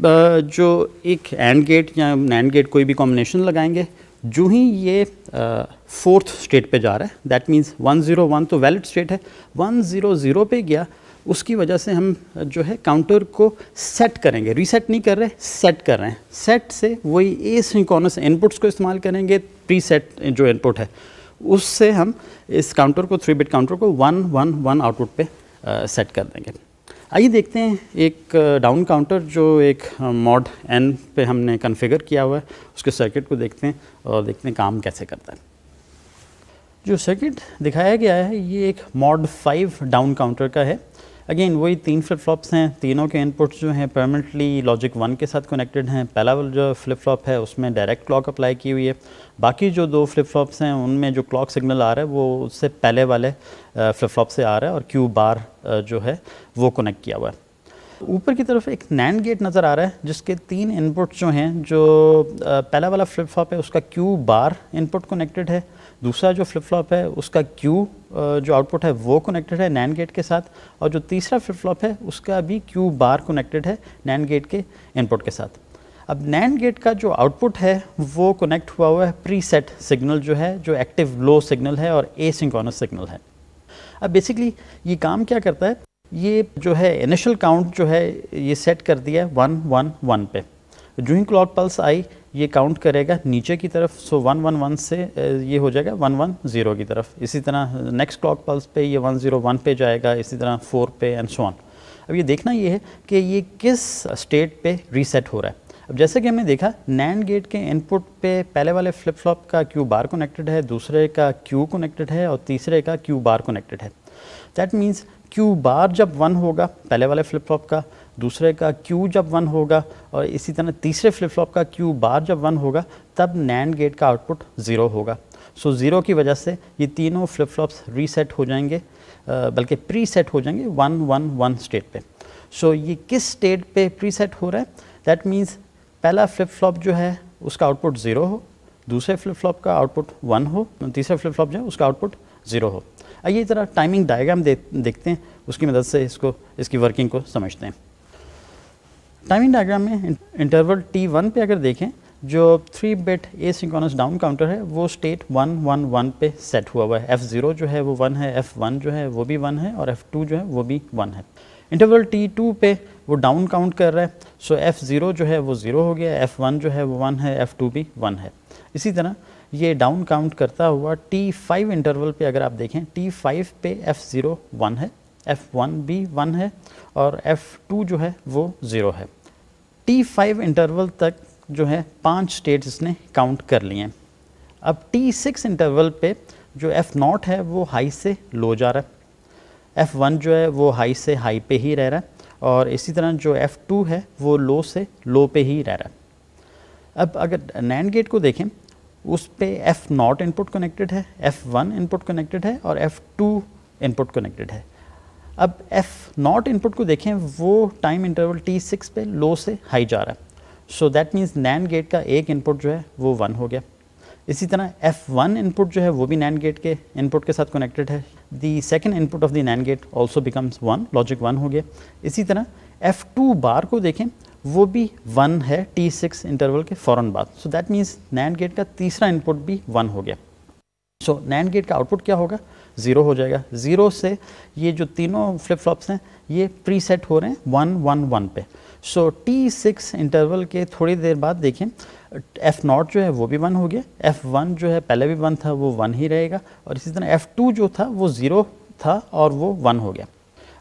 जो एक एंड गेट या नैंड गेट कोई भी कॉम्बिनेशन लगाएंगे जो ही ये फोर्थ स्टेट पे जा रहा है दैट मीन्स 101 तो वैलिड स्टेट है 100 पे गया उसकी वजह से हम जो है काउंटर को सेट करेंगे रीसेट नहीं कर रहे सेट कर रहे हैं सेट से वही ए सिंकॉनस इनपुट्स को इस्तेमाल करेंगे प्री सेट जो इनपुट है उससे हम इस काउंटर को थ्री बिट काउंटर को वन वन वन आउटपुट पे सेट कर देंगे आइए देखते हैं एक डाउन काउंटर जो एक मॉड एन पे हमने कन्फिगर किया हुआ है उसके सर्किट को देखते हैं और देखते हैं काम कैसे करता है जो सर्किट दिखाया गया है ये एक मॉड फाइव डाउन काउंटर का है अगेन वही तीन फ्लिप फ्लॉप्स हैं तीनों के इनपुट्स जो हैं परमानेंटली लॉजिक वन के साथ कनेक्टेड हैं पहला जो फ्लिप फ्लॉप है उसमें डायरेक्ट क्लॉक अप्लाई की हुई है बाकी जो दो फ्लिप फ्लॉप्स हैं उनमें जो क्लॉक सिग्नल आ रहा है वो उससे पहले वाले फ्लिप फ्लॉप से आ रहा है और क्यू बार जो है वो कनेक्ट किया हुआ है ऊपर की तरफ एक नैंड गेट नज़र आ रहा है जिसके तीन इनपुट्स जो हैं जो पहला वाला फ्लिप फ्लॉप है उसका क्यू बार इनपुट कनेक्टेड है दूसरा जो फ्लिप फ्लॉप है उसका क्यू जो आउटपुट है वो कनेक्टेड है नैन गेट के साथ और जो तीसरा फ्लिप फ्लॉप है उसका भी क्यू बार कनेक्टेड है नैन गेट के इनपुट के साथ अब नैन गेट का जो आउटपुट है वो कनेक्ट हुआ हुआ है प्री सेट सिग्नल जो है जो एक्टिव लो सिग्नल है और ए सिग्नल है अब बेसिकली ये काम क्या करता है ये जो है इनिशियल काउंट जो है ये सेट कर दिया है वन वन वन पे जो ही क्लॉक पल्स आई ये काउंट करेगा नीचे की तरफ सो वन वन वन से ये हो जाएगा वन वन ज़ीरो की तरफ इसी तरह नेक्स्ट क्लॉक पल्स पे ये वन ज़ीरो वन पे जाएगा इसी तरह फोर पे एंड सो ऑन अब ये देखना ये है कि ये किस स्टेट पे रीसेट हो रहा है अब जैसे कि हमने देखा नैंड गेट के इनपुट पे पहले वाले फ्लिप फ्लॉप का क्यू बार कनेक्टेड है दूसरे का क्यू कनेक्टेड है और तीसरे का क्यू बार कनेक्टेड है दैट मीन्स क्यू बार जब वन होगा पहले वाले फ्लिप फ्लॉप का दूसरे का क्यू जब वन होगा और इसी तरह तीसरे फ्लिप फ्लॉप का क्यू बार जब वन होगा तब नैंड गेट का आउटपुट ज़ीरो होगा सो so, ज़ीरो की वजह से ये तीनों फ्लिप फ्लॉप्स रीसेट हो जाएंगे बल्कि प्री सेट हो जाएंगे वन वन वन स्टेट पे सो so, ये किस स्टेट पे प्री सेट हो रहा है दैट मीन्स पहला फ्लिप फ्लॉप जो है उसका आउटपुट ज़ीरो हो दूसरे फ्लिप फ्लॉप का आउटपुट वन हो तीसरा फ्लिप फ्लॉप जो है उसका आउटपुट ज़ीरो हो आइए ज़रा टाइमिंग डायग्राम दे, देखते हैं उसकी मदद से इसको इसकी वर्किंग को समझते हैं टाइमिंग डायग्राम में इंटरवल टी वन पे अगर देखें जो three bit asynchronous down counter है वो स्टेट वन वन वन पे सेट हुआ हुआ है एफ़ ज़ीरो जो है वो वन है एफ़ वन जो है वो भी वन है और एफ़ टू जो है वो भी वन है इंटरवल टी टू पे वो डाउन काउंट कर रहा है सो एफ़ ज़ीरो जो है वो ज़ीरो हो गया एफ़ वन जो है वो वन है एफ़ टू भी वन है इसी तरह ये डाउन काउंट करता हुआ टी फाइव इंटरवल पे अगर आप देखें टी फाइव पे एफ़ ज़ीरो वन है एफ़ वन भी वन है और एफ़ टू जो है वो ज़ीरो है टी फाइव इंटरवल तक जो है पांच स्टेट्स इसने काउंट कर लिए हैं अब टी सिक्स इंटरवल पे जो एफ़ नॉट है वो हाई से लो जा रहा है एफ़ वन जो है वो हाई से हाई पे ही रह रहा है और इसी तरह जो एफ़ टू है वो लो से लो पे ही रह रहा है अब अगर नैंड गेट को देखें उस पर एफ़ नॉट इनपुट कनेक्टेड है एफ़ वन इनपुट कनेक्टेड है और एफ़ टू इनपुट कनेक्टेड है अब एफ नॉट इनपुट को देखें वो टाइम इंटरवल टी सिक्स पे लो से हाई जा रहा है so that means NAND gate का एक इनपुट जो है वो वन हो गया इसी तरह एफ वन इनपुट जो है वो भी नैन गेट के इनपुट के साथ कनेक्टेड है the second input of the NAND gate also becomes one logic one हो गया इसी तरह एफ टू बार को देखें वो भी वन है टी सिक्स इंटरवल के फ़ौर बाद so that means NAND gate का तीसरा इनपुट भी वन हो गया सो नैन गेट का आउटपुट क्या होगा ज़ीरो हो जाएगा ज़ीरो से ये जो तीनों फ्लिप फ्लॉप्स हैं ये प्री सेट हो रहे हैं वन वन वन पे सो टी सिक्स इंटरवल के थोड़ी देर बाद देखें एफ़ नॉट जो है वो भी वन हो गया एफ़ वन जो है पहले भी वन था वो वन ही रहेगा और इसी तरह एफ़ टू जो था वो ज़ीरो था और वो वन हो गया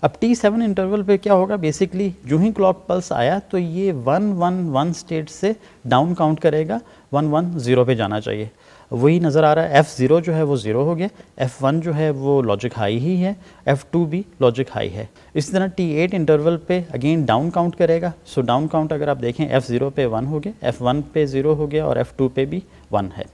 अब टी सेवन इंटरवल पे क्या होगा बेसिकली जो ही क्लॉक पल्स आया तो ये वन वन वन स्टेट से डाउन काउंट करेगा वन वन ज़ीरो पे जाना चाहिए वही नज़र आ रहा है एफ़ ज़ीरो जो है वो ज़ीरो हो गया एफ़ वन जो है वो लॉजिक हाई ही है एफ़ टू भी लॉजिक हाई है इसी तरह टी एट इंटरवल पे अगेन डाउन काउंट करेगा सो डाउन काउंट अगर आप देखें एफ़ ज़ीरो पे वन हो गया एफ़ वन पे ज़ीरो हो गया और एफ़ टू पे भी वन है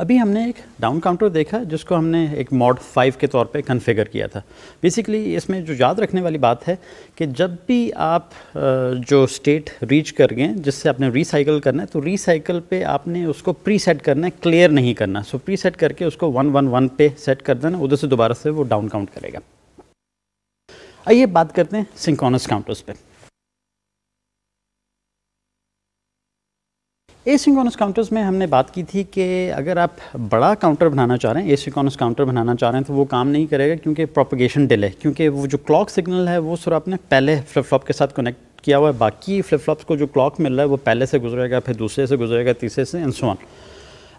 अभी हमने एक डाउन काउंटर देखा जिसको हमने एक मॉड फाइव के तौर पे कन्फिगर किया था बेसिकली इसमें जो याद रखने वाली बात है कि जब भी आप जो स्टेट रीच कर गए जिससे आपने रिसाइकल करना है तो रिसाइकल पे आपने उसको प्री सेट करना है क्लियर नहीं करना सो प्री सेट करके उसको वन वन वन पे सेट कर देना उधर से दोबारा से वो डाउन काउंट करेगा आइए बात करते हैं सिंकोनस काउंटर्स पर ए सिंकोनस काउंटर्स में हमने बात की थी कि अगर आप बड़ा काउंटर बनाना चाह रहे हैं ए सिंकोनस काउंटर बनाना चाह रहे हैं तो वो काम नहीं करेगा क्योंकि प्रोपगेशन डिले क्योंकि वो जो क्लॉक सिग्नल है वो सर आपने पहले फ्लिप फ्लॉप के साथ कनेक्ट किया हुआ है बाकी फ्लिप फ्लॉप्स को जो क्लॉक मिल रहा है वो पहले से गुजरेगा फिर दूसरे से गुजरेगा तीसरे से इंसान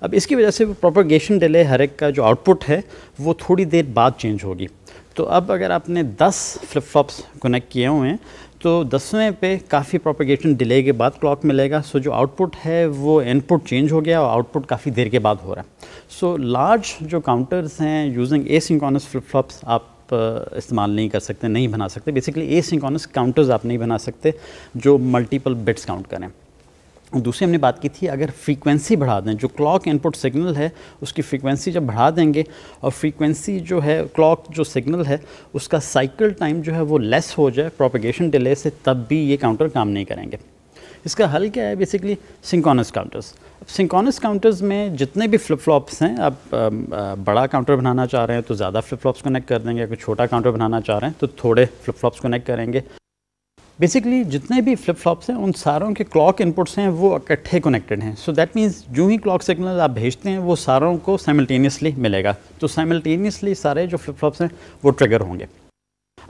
अब इसकी वजह से वो प्रोपगेशन डिले हर एक का जो आउटपुट है वो थोड़ी देर बाद चेंज होगी तो अब अगर आपने 10 फ्लिप फ्लॉप्स कनेक्ट किए हुए हैं तो दसवें पे काफ़ी प्रोपेगेशन डिले के बाद क्लॉक मिलेगा सो जो आउटपुट है वो इनपुट चेंज हो गया और आउटपुट काफ़ी देर के बाद हो रहा है सो लार्ज जो काउंटर्स हैं using asynchronous flip flops आप इस्तेमाल नहीं कर सकते नहीं बना सकते बेसिकली ए सिंकॉनस काउंटर्स आप नहीं बना सकते जो मल्टीपल बिट्स काउंट करें दूसरी हमने बात की थी अगर फ्रीक्वेंसी बढ़ा दें जो क्लॉक इनपुट सिग्नल है उसकी फ्रीक्वेंसी जब बढ़ा देंगे और फ्रीक्वेंसी जो है क्लॉक जो सिग्नल है उसका साइकिल टाइम जो है वो लेस हो जाए प्रोपिगेशन डिले से तब भी ये काउंटर काम नहीं करेंगे इसका हल क्या है बेसिकली सिंकॉनस काउंटर्स अब सिंकॉनस काउंटर्स में जितने भी फ्लिप फ्लॉप्स हैं आप बड़ा काउंटर बनाना चाह रहे हैं तो ज़्यादा फ्लिप फ्लॉप्स कनेक्ट कर देंगे अगर छोटा काउंटर बनाना चाह रहे हैं तो थोड़े फ्लिप फ्लॉप्स कनेक्ट करेंगे बेसिकली जितने भी फ्लिप फ्लॉप्स हैं उन सारों के क्लॉक इनपुट्स हैं वो इकट्ठे कनेक्टेड हैं सो दैट मीन्स जो ही क्लॉक सिग्नल आप भेजते हैं वो सारों को साइमल्टेनियसली मिलेगा तो साइमल्टेनियसली सारे जो फ्लिप फ्लॉप्स हैं वो ट्रिगर होंगे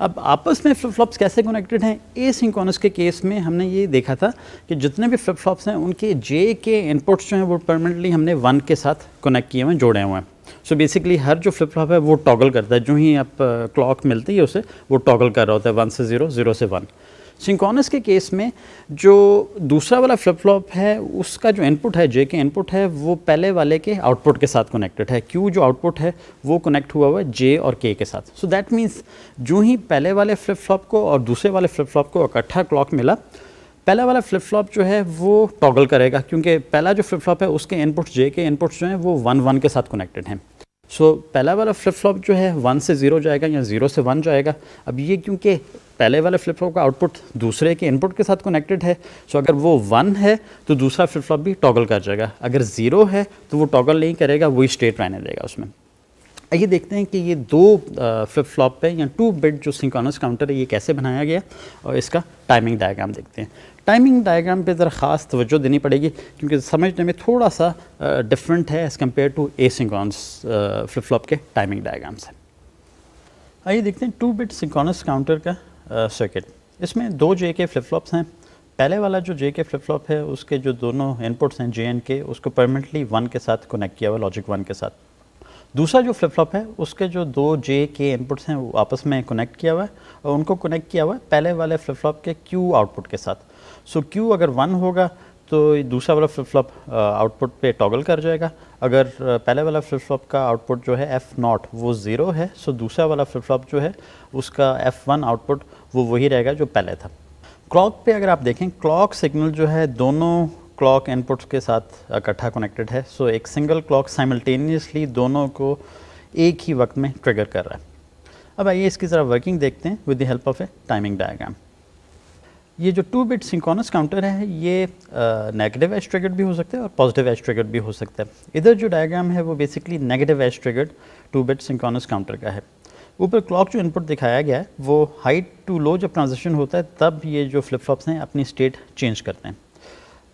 अब आपस में फ्लिप फ्लॉप्स कैसे कनेक्टेड हैं ए सिंकोनस के केस में हमने ये देखा था कि जितने भी फ्लिप फ्लॉप्स हैं उनके जे के इनपुट्स जो हैं वो परमानेंटली हमने वन के साथ कनेक्ट किए हुए हैं जोड़े हुए हैं सो so बेसिकली हर जो फ्लिप फ्लॉप है वो टॉगल करता है जो ही आप क्लॉक uh, मिलती है उसे वो टॉगल कर रहा होता है वन से ज़ीरो ज़ीरो से वन सिंकोनस के केस में जो दूसरा वाला फ्लिप फ्लॉप है उसका जो इनपुट है जे के इनपुट है वो पहले वाले के आउटपुट के साथ कनेक्टेड है क्यू जो आउटपुट है वो कनेक्ट हुआ हुआ है जे और के के साथ सो दैट मीन्स जो ही पहले वाले फ्लिप फ्लॉप को और दूसरे वाले फ्लिप फ्लॉप को इकट्ठा क्लॉक मिला पहला वाला फ्लिप फ्लॉप जो है वो टॉगल करेगा क्योंकि पहला जो फ्लिप फ्लॉप है उसके इनपुट जे के इनपुट्स जो हैं वो वन वन के साथ कनेक्टेड हैं सो so, पहला वाला फ्लिप फ्लॉप जो है वन से ज़ीरो जाएगा या ज़ीरो से वन जाएगा अब ये क्योंकि पहले वाले फ्लिप फ्लॉप का आउटपुट दूसरे के इनपुट के साथ कनेक्टेड है सो अगर वो वन है तो दूसरा फ्लिप फ्लॉप भी टॉगल कर जाएगा अगर ज़ीरो है तो वो टॉगल नहीं करेगा वही स्टेट रहने देगा उसमें आइए देखते हैं कि ये दो फ्लिप फ्लॉप पे या टू बिट जो सिंकॉनस काउंटर है ये कैसे बनाया गया और इसका टाइमिंग डायग्राम देखते हैं टाइमिंग डायग्राम पे ज़रा ख़ास तवज्जो देनी पड़ेगी क्योंकि समझने में थोड़ा सा डिफरेंट है as compare to asynchronous flip flop के टाइमिंग डायग्राम से आइए देखते हैं टू बिट सिंकॉनस काउंटर का सर्किट इसमें दो जे के फ्लिप फ्लॉप्स हैं पहले वाला जो जे के फ्लिप फ्लॉप है उसके जो दोनों इनपुट्स हैं जे एंड के उसको परमानेंटली वन के साथ कनेक्ट किया हुआ लॉजिक वन के साथ दूसरा जो फ्लिप फ्लॉप है उसके जो दो जे के इनपुट्स हैं वो आपस में कनेक्ट किया हुआ है और उनको कनेक्ट किया हुआ है पहले वाले फ्लिप फ्लॉप के क्यू आउटपुट के साथ सो so, क्यू अगर वन होगा तो दूसरा वाला फ्लिप फ्लॉप आउटपुट पे टॉगल कर जाएगा अगर पहले वाला फ्लिप फ्लॉप का आउटपुट जो है एफ़ नॉट वो ज़ीरो है सो दूसरा वाला फ्लिप फ्लॉप जो है उसका एफ वन आउटपुट वो वही रहेगा जो पहले था क्लॉक पे अगर आप देखें क्लॉक सिग्नल जो है दोनों क्लॉक इनपुट्स के साथ इकट्ठा कनेक्टेड है सो so, एक सिंगल क्लॉक साइमल्टेनियसली दोनों को एक ही वक्त में ट्रिगर कर रहा है अब आइए इसकी ज़रा वर्किंग देखते हैं with the help of a timing diagram ये जो टू बिट सिंकोनस काउंटर है ये नेगेटिव एच ट्रिगर्ड भी हो सकता है और पॉजिटिव एच ट्रिगर्ड भी हो सकता है इधर जो डायग्राम है वो basically negative edge triggered two bit synchronous counter का है ऊपर क्लॉक जो इनपुट दिखाया गया है वो हाई टू लो जब ट्रांजिशन होता है तब ये जो फ्लिप फ्लॉप्स हैं अपनी स्टेट चेंज करते हैं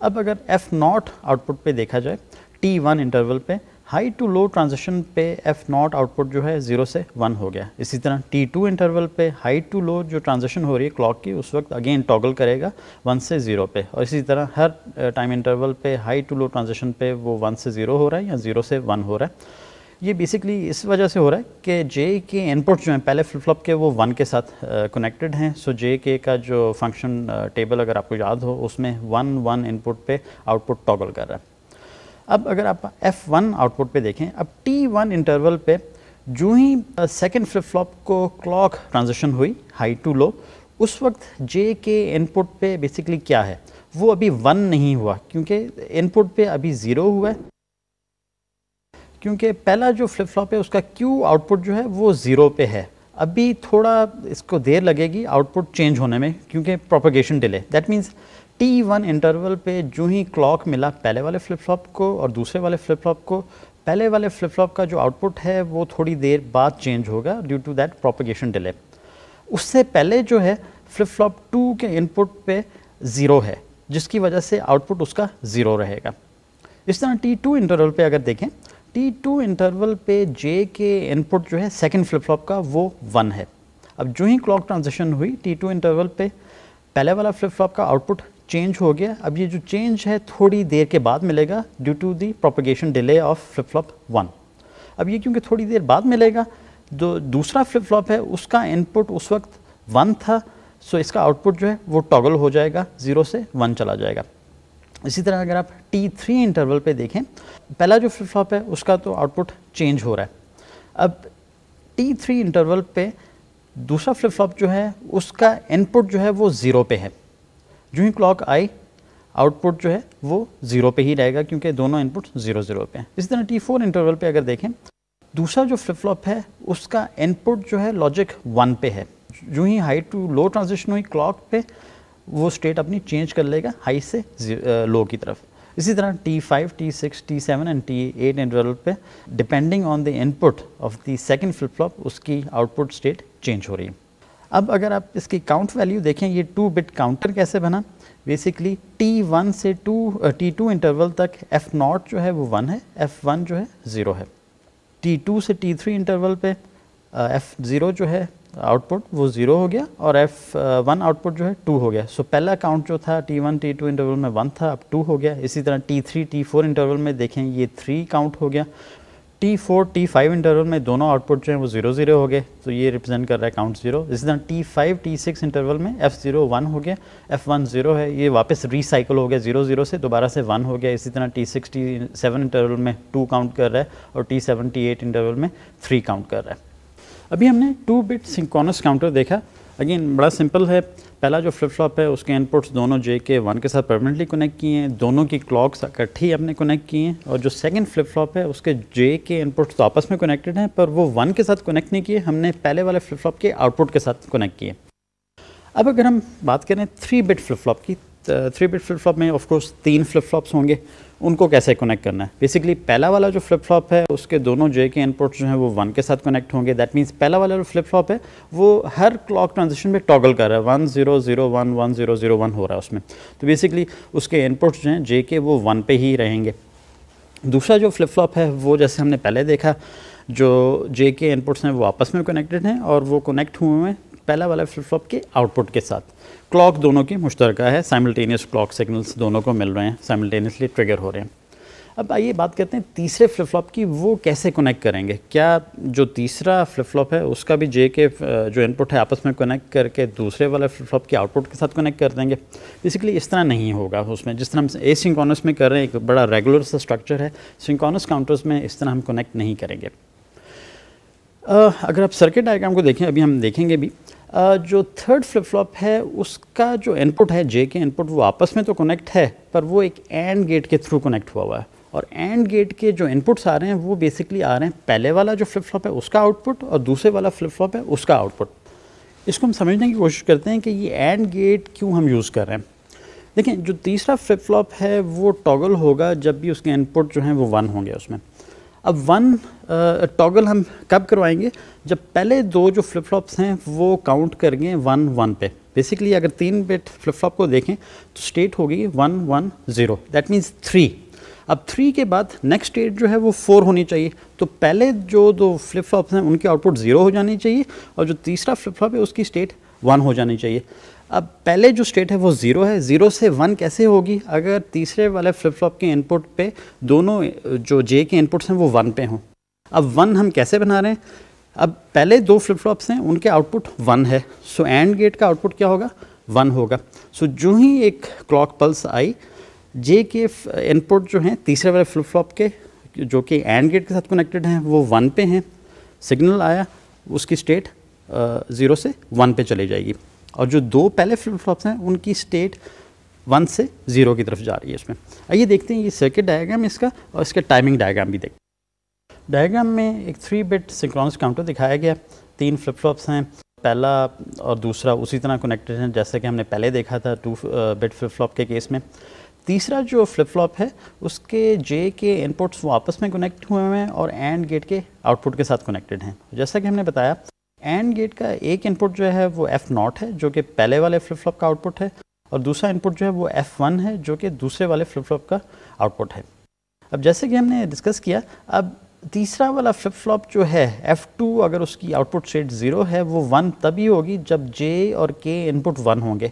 अब अगर एफ़ नॉट आउटपुट पे देखा जाए टी वन इंटरवल पे हाई टू लो ट्रांजिशन पे एफ़ नॉट आउटपुट जो है ज़ीरो से वन हो गया इसी तरह टी टू इंटरवल पे हाई टू लो जो ट्रांजिशन हो रही है क्लॉक की उस वक्त अगेन टॉगल करेगा वन से ज़ीरो पे और इसी तरह हर टाइम इंटरवल पे हाई टू लो ट्रांजिशन पे वो वन से ज़ीरो हो रहा है या ज़ीरो से वन हो रहा है ये बेसिकली इस वजह से हो रहा है कि जे के इनपुट जो हैं पहले फ्लिप फ्लॉप के वो वन के साथ कनेक्टेड uh, हैं सो जे के का जो फंक्शन टेबल uh, अगर आपको याद हो उसमें वन वन इनपुट पे आउटपुट टॉगल कर रहा है अब अगर आप एफ वन आउटपुट पे देखें अब टी वन इंटरवल पे जो ही सेकेंड फ्लिप फ्लॉप को क्लॉक ट्रांजेक्शन हुई हाई टू लो उस वक्त जे के इनपुट पे बेसिकली क्या है वो अभी वन नहीं हुआ क्योंकि इनपुट पे अभी ज़ीरो हुआ है क्योंकि पहला जो फ्लिप फ्लॉप है उसका क्यू आउटपुट जो है वो ज़ीरो पे है अभी थोड़ा इसको देर लगेगी आउटपुट चेंज होने में क्योंकि propagation delay that means T one interval पे जो ही क्लॉक मिला पहले वाले फ्लिप फ्लॉप को और दूसरे वाले फ्लिप फ्लॉप को पहले वाले फ्लिप फ्लॉप का जो आउटपुट है वो थोड़ी देर बाद चेंज होगा due to that propagation delay उससे पहले जो है फ्लिप फ्लॉप टू के इनपुट पे ज़ीरो है जिसकी वजह से आउटपुट उसका ज़ीरो रहेगा इस तरह टी टू इंटरवल पे अगर देखें टी टू इंटरवल पे जे के इनपुट जो है सेकेंड फ्लिप फ्लॉप का वो वन है अब जो ही क्लॉक ट्रांजेक्शन हुई टी टू इंटरवल पे पहले वाला फ्लिप फ्लॉप का आउटपुट चेंज हो गया अब ये जो चेंज है थोड़ी देर के बाद मिलेगा due to the propagation delay of flip flop one अब ये क्योंकि थोड़ी देर बाद मिलेगा जो तो दूसरा फ्लिप फ्लॉप है उसका इनपुट उस वक्त वन था सो इसका आउटपुट जो है वो टॉगल हो जाएगा ज़ीरो से वन चला जाएगा इसी तरह अगर आप टी थ्री इंटरवल पे देखें पहला जो फ्लिप फ्लॉप है उसका तो आउटपुट चेंज हो रहा है अब टी थ्री इंटरवल पे दूसरा फ्लिप फ्लॉप जो है उसका इनपुट जो है वो ज़ीरो पे है जो ही क्लॉक आई आउटपुट जो है वो ज़ीरो पे ही रहेगा क्योंकि दोनों इनपुट ज़ीरो ज़ीरो पे हैं इसी तरह टी फोर इंटरवल पे अगर देखें दूसरा जो फ्लिप फ्लॉप है उसका इनपुट जो है लॉजिक वन पे है जो ही हाई टू लो ट्रांजिशन हुई क्लॉक पे वो स्टेट अपनी चेंज कर लेगा हाई से लो uh, की तरफ इसी तरह T T five six T seven and eight and twelve पे depending on the input of the second flip flop उसकी आउटपुट स्टेट चेंज हो रही है अब अगर आप इसकी काउंट वैल्यू देखें ये टू बिट काउंटर कैसे बना बेसिकली T1 से टू टी टू इंटरवल तक एफ नॉट जो है वो वन है एफ वन जो है ज़ीरो है टी टू से टी थ्री इंटरवल पे एफ uh, ज़ीरो जो है आउटपुट वो ज़ीरो हो गया और एफ वन uh, आउटपुट जो है टू हो गया सो so, पहला काउंट जो था T one T two interval में वन था अब टू हो गया इसी तरह T three T four interval में देखें ये थ्री काउंट हो गया T four T five interval में दोनों आउटपुट जो हैं वो ज़ीरो ज़ीरो हो गए तो ये रिप्रेजेंट कर रहा है काउंट ज़ीरो इसी तरह T five T six interval में एफ़ ज़ीरो वन हो गया एफ़ वन ज़ीरो है ये वापस रिसाइकल हो गया ज़ीरो ज़ीरो से दोबारा से वन हो गया इसी तरह T six T seven interval में टू काउंट कर रहा है और T seven T eight interval में थ्री काउंट कर रहा है अभी हमने टू बिट सिंकोनस काउंटर देखा अगेन बड़ा सिंपल है पहला जो फ्लिप फ्लॉप है उसके इनपुट्स दोनों जे के वन के साथ परमानेंटली कनेक्ट किए हैं दोनों की क्लॉक्स इकट्ठी हमने कनेक्ट किए हैं और जो सेकंड फ्लिप फ्लॉप है उसके जे के इनपुट्स तो आपस में कनेक्टेड हैं पर वो वन के साथ कनेक्ट नहीं किए हमने पहले वाले फ्लिप फ्लॉप के आउटपुट के साथ कनेक्ट किए अब अगर हम बात करें थ्री बिट फ्लिप फ्लॉप की थ्री बिट फ्लिप फ्लॉप में ऑफ कोर्स तीन फ्लिप फ्लॉप्स होंगे उनको कैसे कनेक्ट करना है बेसिकली पहला वाला जो फ्लिप फ्लॉप है उसके दोनों जे के इनपुट जो हैं वो वन के साथ कनेक्ट होंगे दैट मीन्स पहला वाला जो फ्लिप फ्लॉप है वो हर क्लॉक ट्रांजेक्शन में टॉगल कर रहा है one zero zero one one zero zero one हो रहा है उसमें तो बेसिकली उसके इनपुट्स जो हैं जे के वो वन पे ही रहेंगे दूसरा जो फ्लिप फ्लॉप है वो जैसे हमने पहले देखा जो जे के इनपुट्स हैं वो आपस में कनेक्टेड हैं और वो कनेक्ट हुए हुए पहला वाला फ्लिप फ्लॉप के आउटपुट के साथ क्लॉक दोनों की मुश्तरक है साइमल्टेनियस क्लॉक सिग्नल्स दोनों को मिल रहे हैं साइमल्टेनियसली ट्रिगर हो रहे हैं अब आइए बात करते हैं तीसरे फ्लिप फ्लॉप की वो कैसे कनेक्ट करेंगे क्या जो तीसरा फ्लिप फ्लॉप है उसका भी जे के जो इनपुट है आपस में कनेक्ट करके दूसरे वाला फ्लिप फ्लॉप के आउटपुट के साथ कनेक्ट कर देंगे बेसिकली इस तरह नहीं होगा उसमें जिस तरह हम ए सिंकॉनस में कर रहे हैं एक बड़ा रेगुलर सा स्ट्रक्चर है सिंकॉनस काउंटर्स में इस तरह हम कनेक्ट नहीं करेंगे अगर आप सर्किट डायग्राम को देखें अभी हम देखेंगे भी जो थर्ड फ्लिप फ्लॉप है उसका जो इनपुट है जे के इनपुट वो आपस में तो कनेक्ट है पर वो एक एंड गेट के थ्रू कनेक्ट हुआ हुआ है और एंड गेट के जो इनपुट्स आ रहे हैं वो बेसिकली आ रहे हैं पहले वाला जो फ्लिप फ्लॉप है उसका आउटपुट और दूसरे वाला फ्लिप फ्लॉप है उसका आउटपुट इसको हम समझने की कोशिश करते हैं कि ये एंड गेट क्यों हम यूज़ कर रहे हैं देखें जो तीसरा फ्लिप फ्लॉप है वो टॉगल होगा जब भी उसके इनपुट जो हैं वो वन होंगे उसमें अब वन टॉगल uh, हम कब करवाएंगे जब पहले दो जो फ्लिप फ्लॉप्स हैं वो काउंट करेंगे वन वन पे बेसिकली अगर तीन बिट फ्लिप फ्लॉप को देखें तो स्टेट होगी one one zero that means three अब थ्री के बाद नेक्स्ट स्टेट जो है वो फोर होनी चाहिए तो पहले जो दो फ्लिप फ्लॉप्स हैं उनकी आउटपुट ज़ीरो हो जानी चाहिए और जो तीसरा फ्लिप फ्लॉप है उसकी स्टेट वन हो जानी चाहिए अब पहले जो स्टेट है वो ज़ीरो है ज़ीरो से वन कैसे होगी अगर तीसरे वाले फ्लिप फ्लॉप के इनपुट पे दोनों जो जे के इनपुट्स हैं वो वन पे हों अब वन हम कैसे बना रहे हैं अब पहले दो फ्लिप फ्लॉप्स हैं उनके आउटपुट वन है सो एंड गेट का आउटपुट क्या होगा वन होगा सो जो ही एक क्लॉक पल्स आई जे के इनपुट जो हैं तीसरे वाले फ्लिप फ्लॉप के जो कि एंड गेट के साथ कनेक्टेड हैं वो वन पे हैं सिग्नल आया उसकी स्टेट ज़ीरो से वन पे चली जाएगी और जो दो पहले फ्लिप फ्लॉप्स हैं उनकी स्टेट वन से ज़ीरो की तरफ जा रही है इसमें आइए देखते हैं ये सर्किट डायग्राम इसका और इसका टाइमिंग डायग्राम भी देखते हैं डायग्राम में एक थ्री बिट सिंक्रोनस काउंटर दिखाया गया तीन फ्लिप फ्लॉप्स हैं पहला और दूसरा उसी तरह कनेक्टेड हैं जैसे कि हमने पहले देखा था टू बिट फ्लिप फ्लॉप के केस में तीसरा जो फ्लिप फ्लॉप है उसके जे के इनपुट्स वो आपस में कनेक्ट हुए हैं और एंड गेट के आउटपुट के साथ कनेक्टेड हैं जैसा कि हमने बताया एंड गेट का एक इनपुट जो है वो एफ नॉट है जो कि पहले वाले फ्लिप फ्लॉप का आउटपुट है और दूसरा इनपुट जो है वो एफ वन है जो कि दूसरे वाले फ्लिप फ्लॉप का आउटपुट है अब जैसे कि हमने डिस्कस किया अब तीसरा वाला फ्लिप फ्लॉप जो है एफ़ टू अगर उसकी आउटपुट सेट ज़ीरो है वो वन तभी होगी जब जे और के इनपुट वन होंगे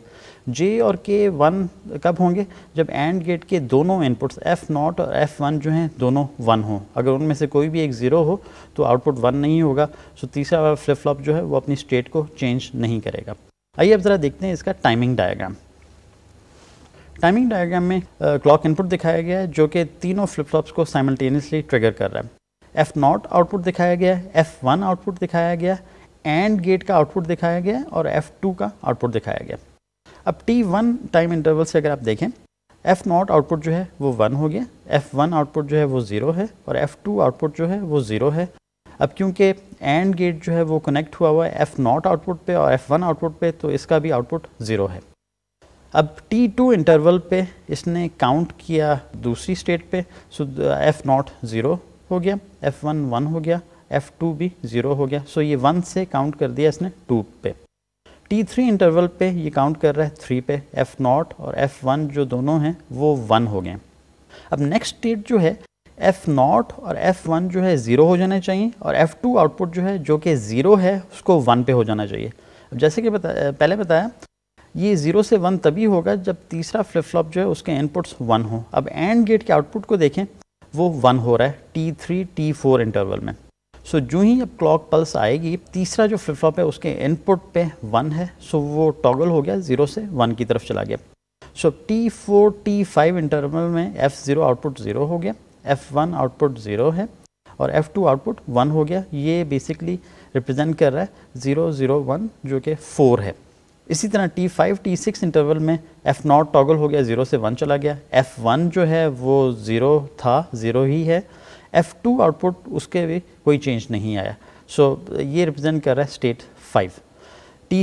जे और के वन कब होंगे जब एंड गेट के दोनों इनपुट्स एफ़ नॉट और एफ़ वन जो हैं दोनों वन हों अगर उनमें से कोई भी एक ज़ीरो हो तो आउटपुट वन नहीं होगा सो तीसरा वाला फ्लिप फ्लॉप जो है वो अपनी स्टेट को चेंज नहीं करेगा आइए अब ज़रा देखते हैं इसका टाइमिंग डायाग्राम टाइमिंग डायग्राम में क्लॉक इनपुट दिखाया गया है जो कि तीनों फ्लिप फ्लॉप्स को साइमल्टेनियसली ट्रिगर कर रहा है एफ नॉट आउटपुट दिखाया गया है एफ वन आउटपुट दिखाया गया है एंड गेट का आउटपुट दिखाया गया है और एफ टू का आउटपुट दिखाया गया अब टी वन टाइम इंटरवल से अगर आप देखें एफ़ नॉट आउटपुट जो है वो वन हो गया एफ़ वन आउटपुट जो है वो ज़ीरो है और एफ़ टू आउटपुट जो है वो ज़ीरो है अब क्योंकि एंड गेट जो है वो कनेक्ट हुआ हुआ है एफ़ नॉट आउटपुट पे और एफ़ वन आउटपुट पे तो इसका भी आउटपुट ज़ीरो है अब टी टू इंटरवल पे इसने काउंट किया दूसरी स्टेट पे सो एफ़ नॉट ज़ीरो हो गया एफ़ वन वन हो गया एफ़ टू भी ज़ीरो हो गया सो so ये वन से काउंट कर दिया इसने टू पे T3 इंटरवल पे ये काउंट कर रहा है थ्री पे एफ नॉट और एफ वन जो दोनों हैं वो वन हो गए अब नेक्स्ट स्टेट जो है एफ नॉट और एफ वन जो है ज़ीरो हो जाना चाहिए और एफ टू आउटपुट जो है जो कि ज़ीरो है उसको वन पे हो जाना चाहिए अब जैसे कि बता पहले बताया ये ज़ीरो से वन तभी होगा जब तीसरा फ्लिप फ्लॉप जो है उसके इनपुट्स वन हो अब एंड गेट के आउटपुट को देखें वो वन हो रहा है T three T four interval में सो so, जो ही अब क्लॉक पल्स आएगी तीसरा जो फ्लिप फ्लॉप है उसके इनपुट पे वन है सो so वो टॉगल हो गया ज़ीरो से वन की तरफ चला गया so T four T five interval में एफ़ ज़ीरो आउटपुट ज़ीरो हो गया एफ़ वन आउटपुट ज़ीरो है और एफ़ टू आउटपुट वन हो गया ये बेसिकली रिप्रेजेंट कर रहा है ज़ीरो ज़ीरो वन जो कि फ़ोर है इसी तरह T five T six interval में एफ़ नॉट टॉगल हो गया ज़ीरो से वन चला गया एफ़ वन जो है वो ज़ीरो था ज़ीरो ही है एफ़ टू आउटपुट उसके भी कोई चेंज नहीं आया सो so, ये रिप्रेजेंट कर रहा है state five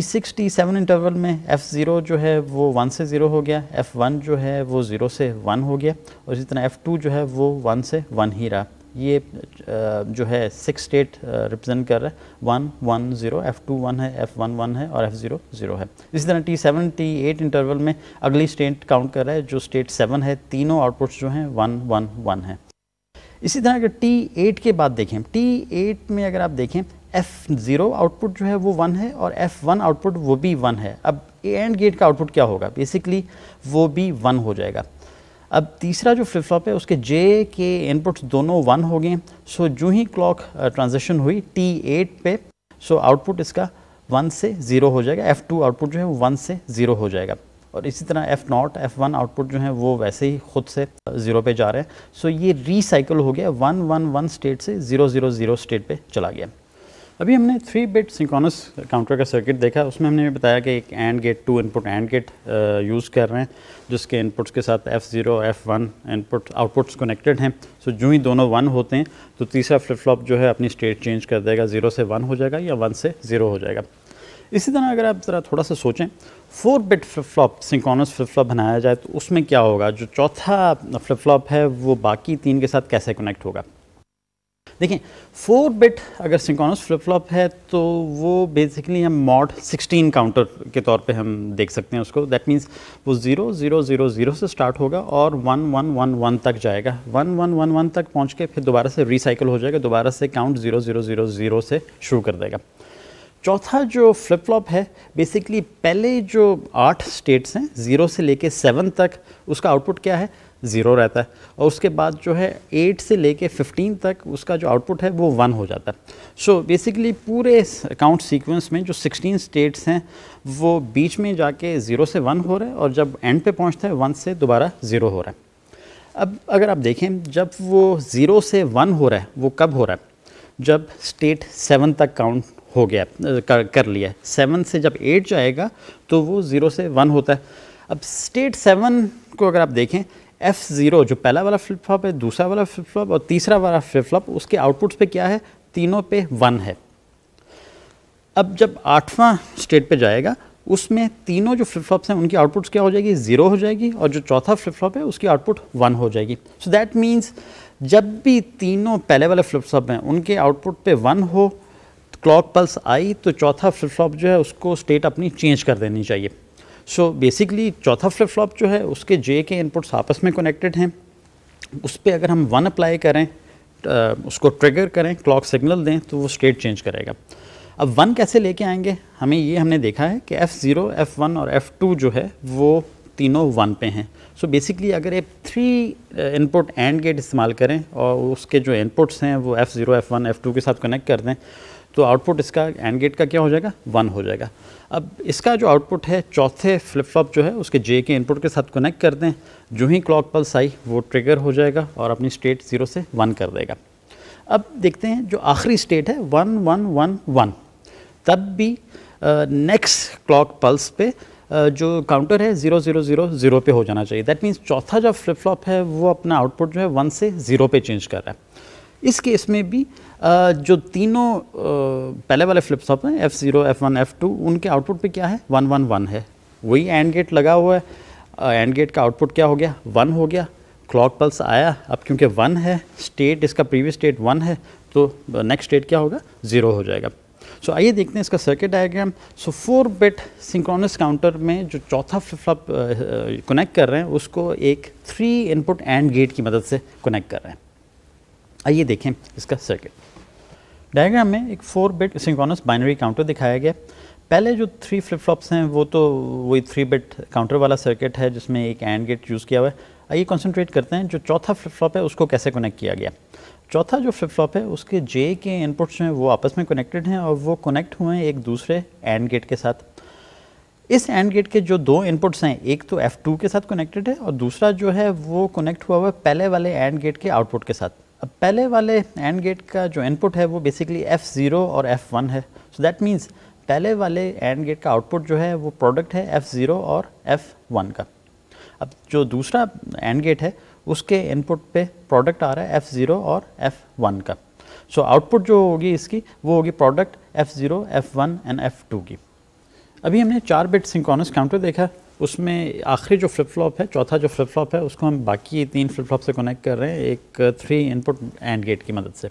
six T seven interval में एफ़ ज़ीरो जो है वो वन से ज़ीरो हो गया एफ़ वन जो है वो ज़ीरो से वन हो गया और इसी तरह एफ़ टू जो है वो वन से वन ही रहा ये जो है सिक्स स्टेट रिप्रेजेंट कर रहा है one one zero F two one है एफ़ वन वन है और एफ़ ज़ीरो ज़ीरो है इसी तरह T seven T eight interval में अगली स्टेट काउंट कर रहा है जो स्टेट सेवन है तीनों आउटपुट्स जो हैं वन वन वन है इसी तरह अगर टी एट के बाद देखें टी एट में अगर आप देखें एफ़ ज़ीरो आउटपुट जो है वो वन है और एफ़ वन आउटपुट वो भी वन है अब एंड गेट का आउटपुट क्या होगा बेसिकली वो भी वन हो जाएगा अब तीसरा जो फ्लिप फ्लॉप है उसके जे के इनपुट्स दोनों वन हो गए सो जो ही क्लॉक ट्रांजेक्शन हुई टी एट पे सो आउटपुट इसका वन से ज़ीरो हो जाएगा एफ़ टू आउटपुट जो है वो वन से ज़ीरो हो जाएगा और इसी तरह F not F one output जो है वो वैसे ही खुद से ज़ीरो पे जा रहे हैं सो ये रिसाइकल हो गया वन वन वन स्टेट से ज़ीरो ज़ीरो ज़ीरो स्टेट पे चला गया अभी हमने थ्री बिट सिंक्रोनस काउंटर का सर्किट देखा उसमें हमने बताया कि एक and gate two input and gate use कर रहे हैं जिसके इनपुट्स के साथ F zero F one input outputs connected हैं सो जो ही दोनों वन होते हैं तो तीसरा फ्लिप फ्लॉप जो है अपनी स्टेट चेंज कर देगा ज़ीरो से वन हो जाएगा या वन से ज़ीरो हो जाएगा इसी तरह अगर आप ज़रा थोड़ा सा सोचें four bit flip flop synchronous flip flop बनाया जाए तो उसमें क्या होगा जो चौथा फ्लिप फ्लॉप है वो बाकी तीन के साथ कैसे कनेक्ट होगा देखिए फोर बिट अगर सिंक्रोनस फ्लिप फ्लॉप है तो वो बेसिकली हम मॉड सिक्सटीन काउंटर के तौर पे हम देख सकते हैं उसको दैट मीन्स वो ज़ीरो ज़ीरो ज़ीरो ज़ीरो से स्टार्ट होगा और वन वन वन वन तक जाएगा वन वन वन वन तक पहुंच के फिर दोबारा से रिसाइकिल हो जाएगा दोबारा से count zero zero zero zero से शुरू कर देगा चौथा जो फ्लिप फ्लॉप है बेसिकली पहले जो आठ स्टेट्स हैं ज़ीरो से लेके सेवन तक उसका आउटपुट क्या है ज़ीरो रहता है और उसके बाद जो है एट से लेके फिफ्टीन तक उसका जो आउटपुट है वो वन हो जाता है सो बेसिकली पूरे अकाउंट सीक्वेंस में जो सिक्सटीन स्टेट्स हैं वो बीच में जाके ज़ीरो से वन हो रहा है और जब एंड पे पहुंचता है वन से दोबारा ज़ीरो हो रहा है अब अगर आप देखें जब वो ज़ीरो से वन हो रहा है वो कब हो रहा है जब स्टेट सेवन तक काउंट हो गया कर, कर लिया सेवन से जब एट जाएगा तो वो ज़ीरो से वन होता है अब स्टेट सेवन को अगर आप देखें एफ़ ज़ीरो जो पहला वाला फ्लिप फ्लॉप है दूसरा वाला फ्लिप फ्लॉप और तीसरा वाला फ्लिप फ्लॉप उसके आउटपुट्स पे क्या है तीनों पे वन है अब जब आठवां स्टेट पे जाएगा उसमें तीनों जो फ्लिप फ्लॉप्स हैं उनकी आउटपुट्स क्या हो जाएगी ज़ीरो हो जाएगी और जो चौथा फ्लिप फ्लॉप है उसकी आउटपुट वन हो जाएगी सो दैट मीन्स जब भी तीनों पहले वाले फ्लिप फ्लॉप हैं उनके आउटपुट पे वन हो क्लॉक पल्स आई तो चौथा फ्लिप फ्लॉप जो है उसको स्टेट अपनी चेंज कर देनी चाहिए सो बेसिकली चौथा फ्लिप फ्लॉप जो है उसके जे के इनपुट्स आपस में कनेक्टेड हैं उस पर अगर हम वन अप्लाई करें उसको ट्रिगर करें क्लॉक सिग्नल दें तो वो स्टेट चेंज करेगा अब वन कैसे लेके आएंगे हमें ये हमने देखा है कि एफ़ ज़ीरो एफ़ वन और एफ़ टू जो है वो तीनों वन पे हैं सो so बेसिकली अगर एक थ्री इनपुट एंड गेट इस्तेमाल करें और उसके जो इनपुट्स हैं वो F zero F one F two के साथ कनेक्ट कर दें तो आउटपुट इसका एंड गेट का क्या हो जाएगा वन हो जाएगा अब इसका जो आउटपुट है चौथे फ्लिप फ्लॉप जो है उसके जे के इनपुट के साथ कनेक्ट कर दें जो ही क्लॉक पल्स आई वो ट्रिगर हो जाएगा और अपनी स्टेट ज़ीरो से वन कर देगा अब देखते हैं जो आखिरी स्टेट है वन वन वन वन तब भी नेक्स्ट क्लॉक पल्स पे जो काउंटर है ज़ीरो ज़ीरो ज़ीरो ज़ीरो पे हो जाना चाहिए दैट मीन्स चौथा जो फ्लिप फ्लॉप है वो अपना आउटपुट जो है वन से ज़ीरो पे चेंज कर रहा है इस केस में भी जो तीनों पहले वाले फ्लिप फ्लॉप हैं F zero F one F two उनके आउटपुट पे क्या है वन वन वन है वही एंड गेट लगा हुआ है एंड गेट का आउटपुट क्या हो गया वन हो गया क्लॉक पल्स आया अब क्योंकि वन है स्टेट इसका प्रीवियस स्टेट वन है तो नेक्स्ट स्टेट क्या होगा ज़ीरो हो जाएगा सो आइए देखते हैं इसका circuit diagram so four bit synchronous counter में जो चौथा फ्लिप फ्लॉप कनेक्ट कर रहे हैं उसको एक थ्री इनपुट एंड गेट की मदद से कनेक्ट कर रहे हैं आइए देखें इसका सर्किट डायग्राम में एक four bit synchronous binary counter दिखाया गया पहले जो थ्री फ्लिप फ्लॉप्स हैं वो तो वही थ्री बिट काउंटर वाला सर्किट है जिसमें एक एंड गेट यूज़ किया हुआ है आइए कॉन्सेंट्रेट करते हैं जो चौथा फ्लिप फ्लॉप है उसको कैसे कनेक्ट किया गया चौथा जो फ्लिप फ्लॉप है उसके जे के इनपुट्स हैं वो आपस में कनेक्टेड हैं और वो कनेक्ट हुए हैं एक दूसरे एंड गेट के साथ इस एंड गेट के जो दो इनपुट्स हैं एक तो टू के साथ कनेक्टेड है और दूसरा जो है वो कनेक्ट हुआ हुआ है पहले वाले एंड गेट के आउटपुट के साथ अब पहले वाले एंड गेट का जो इनपुट है वो बेसिकली F0 और F1 है सो दैट मीन्स पहले वाले एंड गेट का आउटपुट जो है वो प्रोडक्ट है F0 और F1 का अब जो दूसरा एंड गेट है उसके इनपुट पे प्रोडक्ट आ रहा है F0 और F1 का सो so, आउटपुट जो होगी इसकी वो होगी product F0, F1 and F2 की अभी हमने चार बिट सिंक्रोनस काउंटर देखा उसमें आखिरी जो फ्लिप फ्लॉप है चौथा जो फ्लिप फ्लॉप है उसको हम बाकी तीन फ्लिप फ्लॉप से कनेक्ट कर रहे हैं एक थ्री इनपुट एंड गेट की मदद से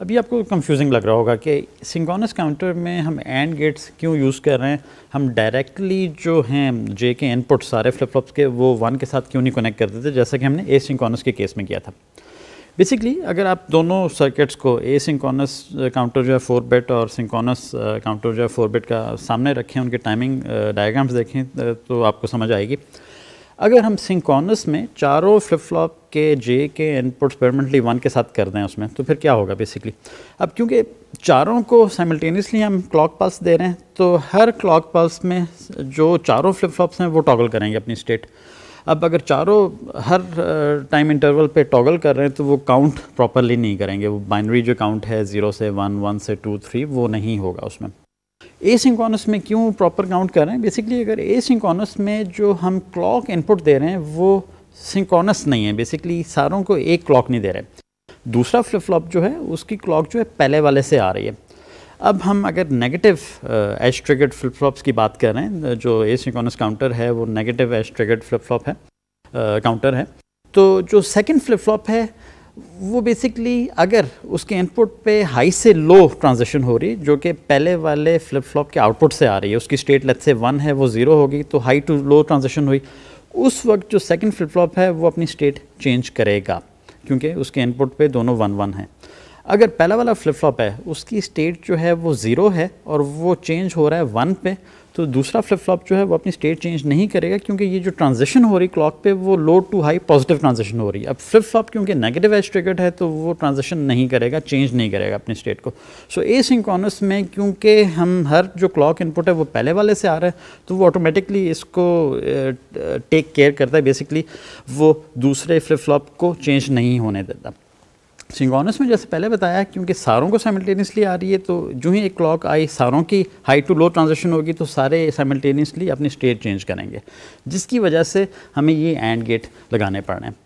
अभी आपको कंफ्यूजिंग लग रहा होगा कि सिंगोनस काउंटर में हम एंड गेट्स क्यों यूज़ कर रहे हैं हम डायरेक्टली जो हैं जे के इनपुट सारे फ्लिप फ्लॉप्स के वो वन के साथ क्यों नहीं कनेक्ट करते थे जैसा कि हमने ए सिंकॉनस के केस में किया था बेसिकली अगर आप दोनों सर्किट्स को ए सिंकोनस काउंटर जो है फोर बेट और सिंकोनस काउंटर uh, जो है फोर बेट का सामने रखें उनके टाइमिंग डायग्राम्स uh, देखें uh, तो आपको समझ आएगी अगर हम सिंकोनस में चारों फ्लिप फ्लॉप के जे के इनपुट्स परमानेंटली वन के साथ कर दें उसमें तो फिर क्या होगा बेसिकली अब क्योंकि चारों को साइमल्टेनियसली हम क्लॉक पल्स दे रहे हैं तो हर क्लॉक पल्स में जो चारों फ्लिप फ्लॉप्स हैं वो टॉगल करेंगे अपनी स्टेट अब अगर चारों हर टाइम इंटरवल पे टॉगल कर रहे हैं तो वो काउंट प्रॉपरली नहीं करेंगे वो बाइनरी जो काउंट है ज़ीरो से वन वन से टू थ्री वो नहीं होगा उसमें ए सिंकॉनस में क्यों प्रॉपर काउंट कर रहे हैं बेसिकली अगर ए सिंकॉनस में जो हम क्लॉक इनपुट दे रहे हैं वो सिंकॉनस नहीं है बेसिकली सारों को एक क्लॉक नहीं दे रहे दूसरा फ्लिप फ्लॉप जो है उसकी क्लॉक जो है पहले वाले से आ रही है अब हम अगर negative edge triggered flip flops की बात करें uh, जो एसिंक्रोनस काउंटर है वो negative edge triggered flip flop है काउंटर uh, है तो जो सेकंड फ्लिप फ्लॉप है वो बेसिकली अगर उसके इनपुट पे हाई से लो ट्रांजिशन हो रही जो कि पहले वाले फ्लिप फ्लॉप के आउटपुट से आ रही है उसकी स्टेट लेट से वन है वो ज़ीरो होगी तो हाई टू लो ट्रांजिशन हुई उस वक्त जो सेकेंड फ्लिप फ्लॉप है वो अपनी स्टेट चेंज करेगा क्योंकि उसके इनपुट पे दोनों वन वन हैं अगर पहला वाला फ्लिप फ्लॉप है उसकी स्टेट जो है वो ज़ीरो है और वो चेंज हो रहा है वन पे तो दूसरा फ्लिप फ्लॉप जो है वो अपनी स्टेट चेंज नहीं करेगा क्योंकि ये जो ट्रांजिशन हो रही क्लॉक पे वो low to high positive transition हो रही है अब फ्लिप फ्लॉप क्योंकि नेगेटिव एज ट्रिगर्ड है तो वो ट्रांजिशन नहीं करेगा चेंज नहीं करेगा अपनी स्टेट को सो ए सिंकॉनस में क्योंकि हम हर जो क्लॉक इनपुट है वो पहले वाले से आ रहा है तो वो ऑटोमेटिकली इसको टेक केयर करता है बेसिकली वो दूसरे फ्लिप फ्लॉप को चेंज नहीं होने देता सिंगोनस में जैसे पहले बताया क्योंकि सारों को साइमल्टेनियसली आ रही है तो जो ही एक क्लॉक आई सारों की हाई टू लो ट्रांजेक्शन होगी तो सारे साइमल्टेनियसली अपनी स्टेट चेंज करेंगे जिसकी वजह से हमें ये एंड गेट लगाने पड़ रहे हैं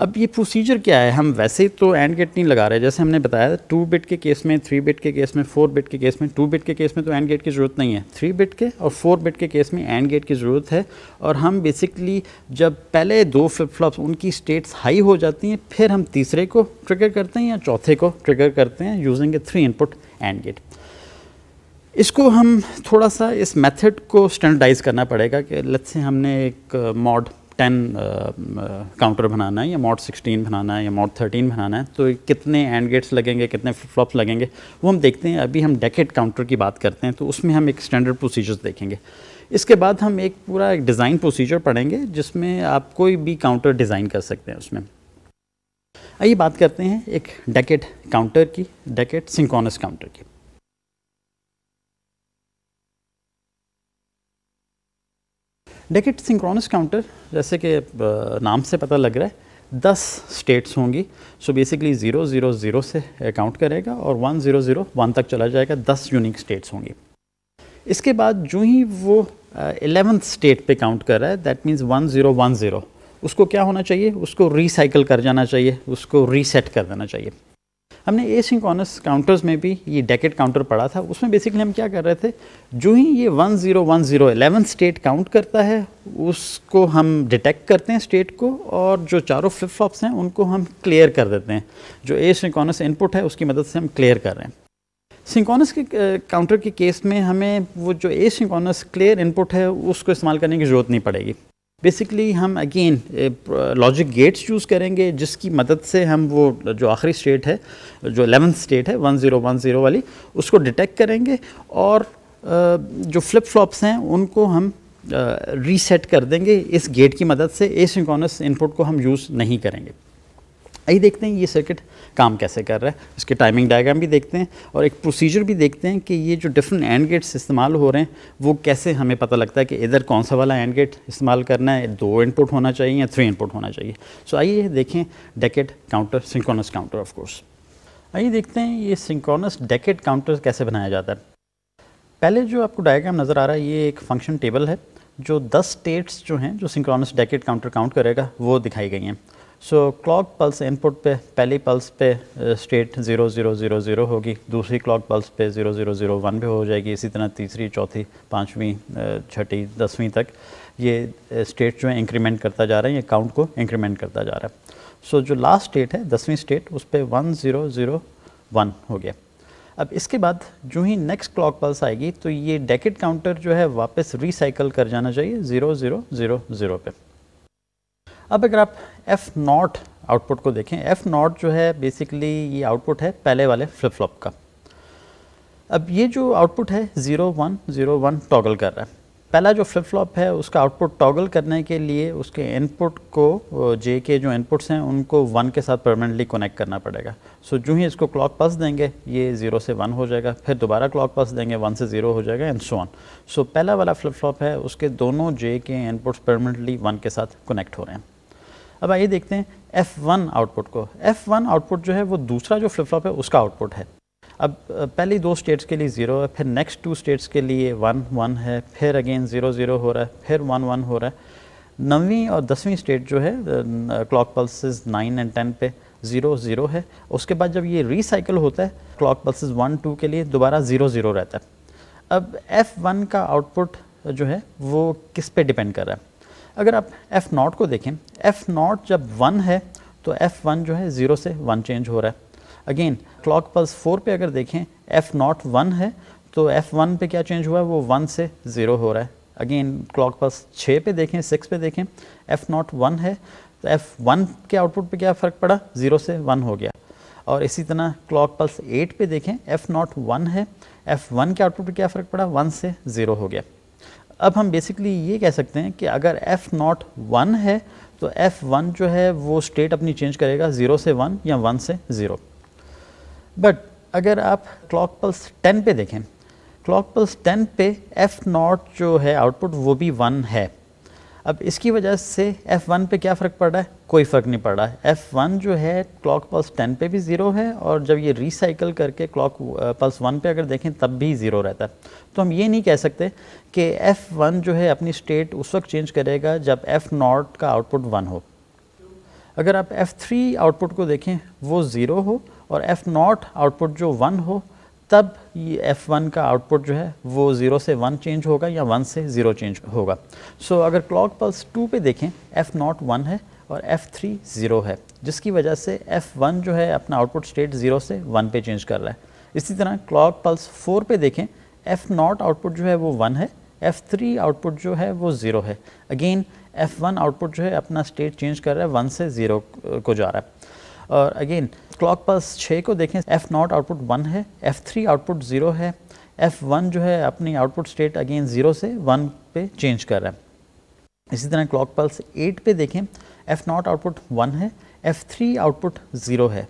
अब ये प्रोसीजर क्या है हम वैसे तो एंड गेट नहीं लगा रहे जैसे हमने बताया टू बिट के केस में थ्री बिट के केस में फोर बिट के केस में टू बिट के केस में तो एंड गेट की ज़रूरत नहीं है थ्री बिट के और फोर बिट के केस में एंड गेट की ज़रूरत है और हम बेसिकली जब पहले दो फ्लिप फ्लॉप्स उनकी स्टेट्स हाई हो जाती हैं फिर हम तीसरे को ट्रिगर करते हैं या चौथे को ट्रिगर करते हैं using a three input and gate इसको हम थोड़ा सा इस मेथड को स्टैंडर्डाइज करना पड़ेगा कि लेट्स से हमने एक mod uh, ten counter uh, uh, बनाना है या मॉड सिक्सटीन बनाना है या मॉड थर्टीन बनाना है तो कितने एंड गेट्स लगेंगे कितने फ्लॉप्स लगेंगे वो हम देखते हैं अभी हम डेकेट काउंटर की बात करते हैं तो उसमें हम एक स्टैंडर्ड प्रोसीजर्स देखेंगे इसके बाद हम एक पूरा एक डिज़ाइन प्रोसीजर पढ़ेंगे जिसमें आप कोई भी काउंटर डिज़ाइन कर सकते हैं उसमें आइए बात करते हैं एक डेकेट काउंटर की डेकेट सिंकोनस काउंटर की डेकेट सिंक्रोनस काउंटर जैसे कि नाम से पता लग रहा है दस स्टेट्स होंगी so basically zero zero zero से काउंट करेगा और वन ज़ीरो ज़ीरो वन तक चला जाएगा दस यूनिक स्टेट्स होंगी इसके बाद जो ही वो एलेवंथ स्टेट पे काउंट कर रहा है that means one zero one zero उसको क्या होना चाहिए उसको रिसाइकल कर जाना चाहिए उसको रीसेट कर देना चाहिए हमने ए सिंकॉनस काउंटर्स में भी ये डेकेट काउंटर पढ़ा था उसमें बेसिकली हम क्या कर रहे थे जो ही ये one zero one zero eleven state count करता है उसको हम डिटेक्ट करते हैं स्टेट को और जो चारों फ्लिप फॉप्स हैं उनको हम क्लियर कर देते हैं जो ए सिंकॉनस इनपुट है उसकी मदद से हम क्लियर कर रहे हैं सिंकॉनस के काउंटर के केस में हमें वो जो ए सिंकॉनस क्लियर इनपुट है उसको इस्तेमाल करने की ज़रूरत नहीं पड़ेगी बेसिकली हम अगेन लॉजिक गेट्स यूज़ करेंगे जिसकी मदद से हम वो जो आखिरी स्टेट है जो एलेवंथ स्टेट है 1010 वाली उसको डिटेक्ट करेंगे और eh, जो फ्लिप फ्लॉप्स हैं उनको हम रीसेट eh, कर देंगे इस गेट की मदद से एसिंक्रोनस इनपुट को हम यूज़ नहीं करेंगे आइए देखते हैं ये सर्किट काम कैसे कर रहा है इसके टाइमिंग डायग्राम भी देखते हैं और एक प्रोसीजर भी देखते हैं कि ये जो डिफरेंट एंड गेट्स इस्तेमाल हो रहे हैं वो कैसे हमें पता लगता है कि इधर कौन सा वाला एंड गेट इस्तेमाल करना है दो इनपुट होना चाहिए या थ्री इनपुट होना चाहिए सो आइए देखें decade counter synchronous counter of course आइए देखते हैं ये सिंकोनस डेकेट काउंटर कैसे बनाया जाता है पहले जो आपको डायग्राम नज़र आ रहा है ये एक फंक्शन टेबल है जो 10 स्टेट्स जो हैं जो सिंक्रोनस डेकेट काउंटर काउंट करेगा वो दिखाई गई हैं सो क्लॉक पल्स इनपुट पे पहली पल्स पे state zero zero zero zero होगी दूसरी क्लॉक पल्स पे ज़ीरो ज़ीरो ज़ीरो वन भी हो जाएगी इसी तरह तीसरी चौथी पाँचवीं uh, छठी दसवीं तक ये स्टेट uh, जो है इंक्रीमेंट करता जा रहा है ये काउंट को इंक्रीमेंट करता जा रहा है सो so, जो लास्ट स्टेट है दसवीं स्टेट उस पर वन ज़ीरो ज़ीरो वन हो गया अब इसके बाद जो ही नेक्स्ट क्लॉक पल्स आएगी तो ये डेकेट काउंटर जो है वापस रिसाइकल कर जाना चाहिए ज़ीरो ज़ीरो ज़ीरो ज़ीरो पर अब अगर आप एफ नॉट आउटपुट को देखें एफ नॉट जो है बेसिकली ये आउटपुट है पहले वाले फ्लिप फ्लॉप का अब ये जो आउटपुट है zero one zero one toggle कर रहा है पहला जो फ्लिप फ्लॉप है उसका आउटपुट टॉगल करने के लिए उसके इनपुट को जे के जो इनपुट्स हैं उनको वन के साथ परमानेंटली कनेक्ट करना पड़ेगा सो जो ही इसको क्लॉक पास देंगे ये ज़ीरो से वन हो जाएगा फिर दोबारा क्लॉक पास देंगे वन से ज़ीरो हो जाएगा एंड सो वन सो पहला वाला फ्लिप फ्लॉप है उसके दोनों जे के इनपुट्स परमानेंटली वन के साथ कनेक्ट हो रहे हैं अब आइए देखते हैं F1 आउटपुट को F1 आउटपुट जो है वो दूसरा जो फ्लिप फ्लॉप है उसका आउटपुट है अब पहली दो स्टेट्स के लिए ज़ीरो है फिर नेक्स्ट टू स्टेट्स के लिए वन वन है फिर अगेन ज़ीरो ज़ीरो हो रहा है फिर वन वन हो रहा है नवीं और दसवीं स्टेट जो है clock pulse nine and ten पे ज़ीरो ज़ीरो है उसके बाद जब ये रिसाइकिल होता है क्लॉक पल्स वन टू के लिए दोबारा ज़ीरो ज़ीरो रहता है अब एफ़ वन का आउटपुट जो है वो किस पे डिपेंड कर रहा है अगर आप एफ़ नॉट को देखें एफ़ नॉट जब वन है तो एफ़ वन जो है ज़ीरो से वन चेंज हो रहा है अगेन क्लॉक पल्स फोर पे अगर देखें एफ़ नॉट वन है तो एफ़ वन पे क्या चेंज हुआ है वो वन से ज़ीरो हो रहा है अगेन क्लॉक पल्स छः पे देखें सिक्स पे देखें एफ़ नॉट वन है तो एफ़ वन के आउटपुट पे क्या फ़र्क पड़ा ज़ीरो से वन हो गया और इसी तरह क्लॉक पल्स एट पे देखें एफ़ नॉट वन है एफ़ वन के आउटपुट पे क्या फ़र्क पड़ा वन से ज़ीरो हो गया अब हम बेसिकली ये कह सकते हैं कि अगर एफ़ नॉट वन है तो एफ़ वन जो है वो स्टेट अपनी चेंज करेगा ज़ीरो से वन या वन से ज़ीरो बट अगर आप क्लॉक पल्स टेन पे देखें क्लॉक पल्स टेन पे एफ़ नॉट जो है आउटपुट वो भी वन है अब इसकी वजह से F1 पे क्या फ़र्क पड़ रहा है कोई फ़र्क नहीं पड़ रहा है F1 जो है क्लॉक पल्स 10 पे भी ज़ीरो है और जब ये रिसाइकल करके क्लॉक पल्स 1 पे अगर देखें तब भी ज़ीरो रहता है तो हम ये नहीं कह सकते कि F1 जो है अपनी स्टेट उस वक्त चेंज करेगा जब एफ़ नॉट का आउटपुट 1 हो अगर आप F3 आउटपुट को देखें वो ज़ीरो हो और एफ नॉट आउटपुट जो वन हो तब ये एफ़ वन का आउटपुट जो है वो ज़ीरो से वन चेंज होगा या वन से ज़ीरो चेंज होगा सो so, अगर क्लॉक पल्स टू पे देखें एफ़ नॉट वन है और एफ़ थ्री ज़ीरो है जिसकी वजह से एफ़ वन जो है अपना आउटपुट स्टेट ज़ीरो से वन पे चेंज कर रहा है इसी तरह क्लॉक पल्स फोर पे देखें एफ़ नॉट आउटपुट जो है वो वन है एफ़ थ्री आउटपुट जो है वो ज़ीरो है अगेन एफ़ वन आउटपुट जो है अपना स्टेट चेंज कर रहा है वन से ज़ीरो को जा रहा है और अगेन क्लॉक पल्स छः को देखें एफ नॉट आउटपुट वन है एफ थ्री आउटपुट ज़ीरो है एफ वन जो है अपनी आउटपुट स्टेट अगेन ज़ीरो से वन पे चेंज कर रहा है इसी तरह क्लॉक पल्स एट पे देखें एफ नॉट आउटपुट वन है एफ थ्री आउटपुट ज़ीरो है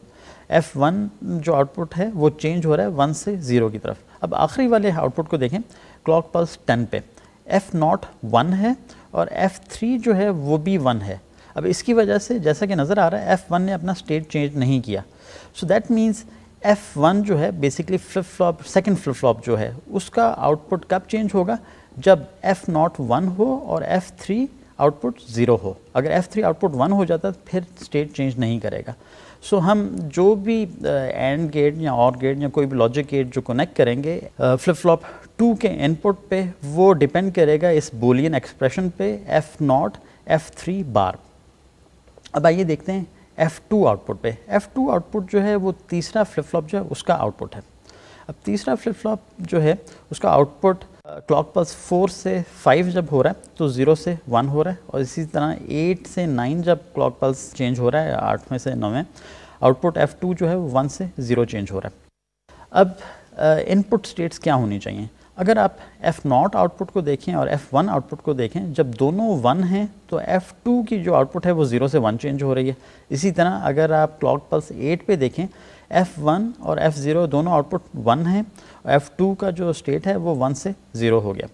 एफ वन जो आउटपुट है वो चेंज हो रहा है वन से ज़ीरो की तरफ अब आखिरी वाले आउटपुट को देखें क्लॉक पल्स टेन पे एफ नॉट वन है और एफ थ्री जो है वो भी वन है अब इसकी वजह से जैसा कि नज़र आ रहा है एफ़ वन ने अपना स्टेट चेंज नहीं किया so that means F one जो है basically flip flop second flip flop जो है उसका आउटपुट कब चेंज होगा जब एफ़ नॉट वन हो और एफ़ थ्री आउटपुट ज़ीरो हो अगर एफ़ थ्री आउटपुट वन हो जाता फिर स्टेट चेंज नहीं करेगा सो so, हम जो भी एंड uh, गेट या और गेट या कोई भी लॉजिक गेट जो कनेक्ट करेंगे फ्लिप फ्लॉप टू के इनपुट पे वो डिपेंड करेगा इस बोलियन एक्सप्रेशन पे F not F three bar अब आइए देखते हैं एफ़ टू आउटपुट पे टू आउटपुट जो है वो तीसरा फ्लिप फ्लॉप जो है उसका आउटपुट है अब तीसरा फ्लिप फ्लॉप जो है उसका आउटपुट क्लॉक पल्स फोर से फाइव जब हो रहा है तो ज़ीरो से वन हो रहा है और इसी तरह एट से नाइन जब क्लॉक पल्स चेंज हो रहा है आठ में से नौ में आउटपुट टू जो है वन से ज़ीरो चेंज हो रहा है अब इनपुट uh, स्टेट्स क्या होनी चाहिए अगर आप F नॉट आउटपुट को देखें और F1 आउटपुट को देखें जब दोनों वन हैं तो F2 की जो आउटपुट है वो ज़ीरो से वन चेंज हो रही है इसी तरह अगर आप क्लॉक पल्स एट पे देखें F1 और F0 दोनों आउटपुट वन हैं और F2 का जो स्टेट है वो वन से ज़ीरो हो गया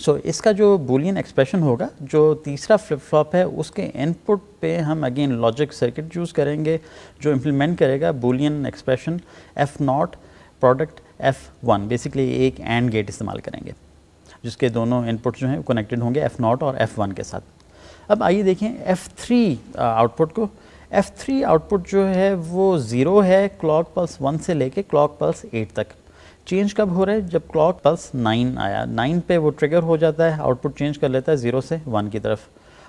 सो so, इसका जो बुलियन एक्सप्रेशन होगा जो तीसरा फ्लिप फ्लॉप है उसके इनपुट पे हम अगेन लॉजिक सर्किट यूज़ करेंगे जो इम्प्लीमेंट करेगा Boolean expression F not product F one basically एक एंड गेट इस्तेमाल करेंगे जिसके दोनों इनपुट जो हैं कनेक्टेड होंगे एफ़ नॉट और एफ़ वन के साथ अब आइए देखें एफ़ थ्री आउटपुट को एफ़ थ्री आउटपुट जो है वो ज़ीरो है क्लॉक पल्स वन से लेके क्लॉक पल्स एट तक चेंज कब हो रहा है जब क्लॉक पल्स नाइन आया नाइन पे वो ट्रिगर हो जाता है आउटपुट चेंज कर लेता है ज़ीरो से वन की तरफ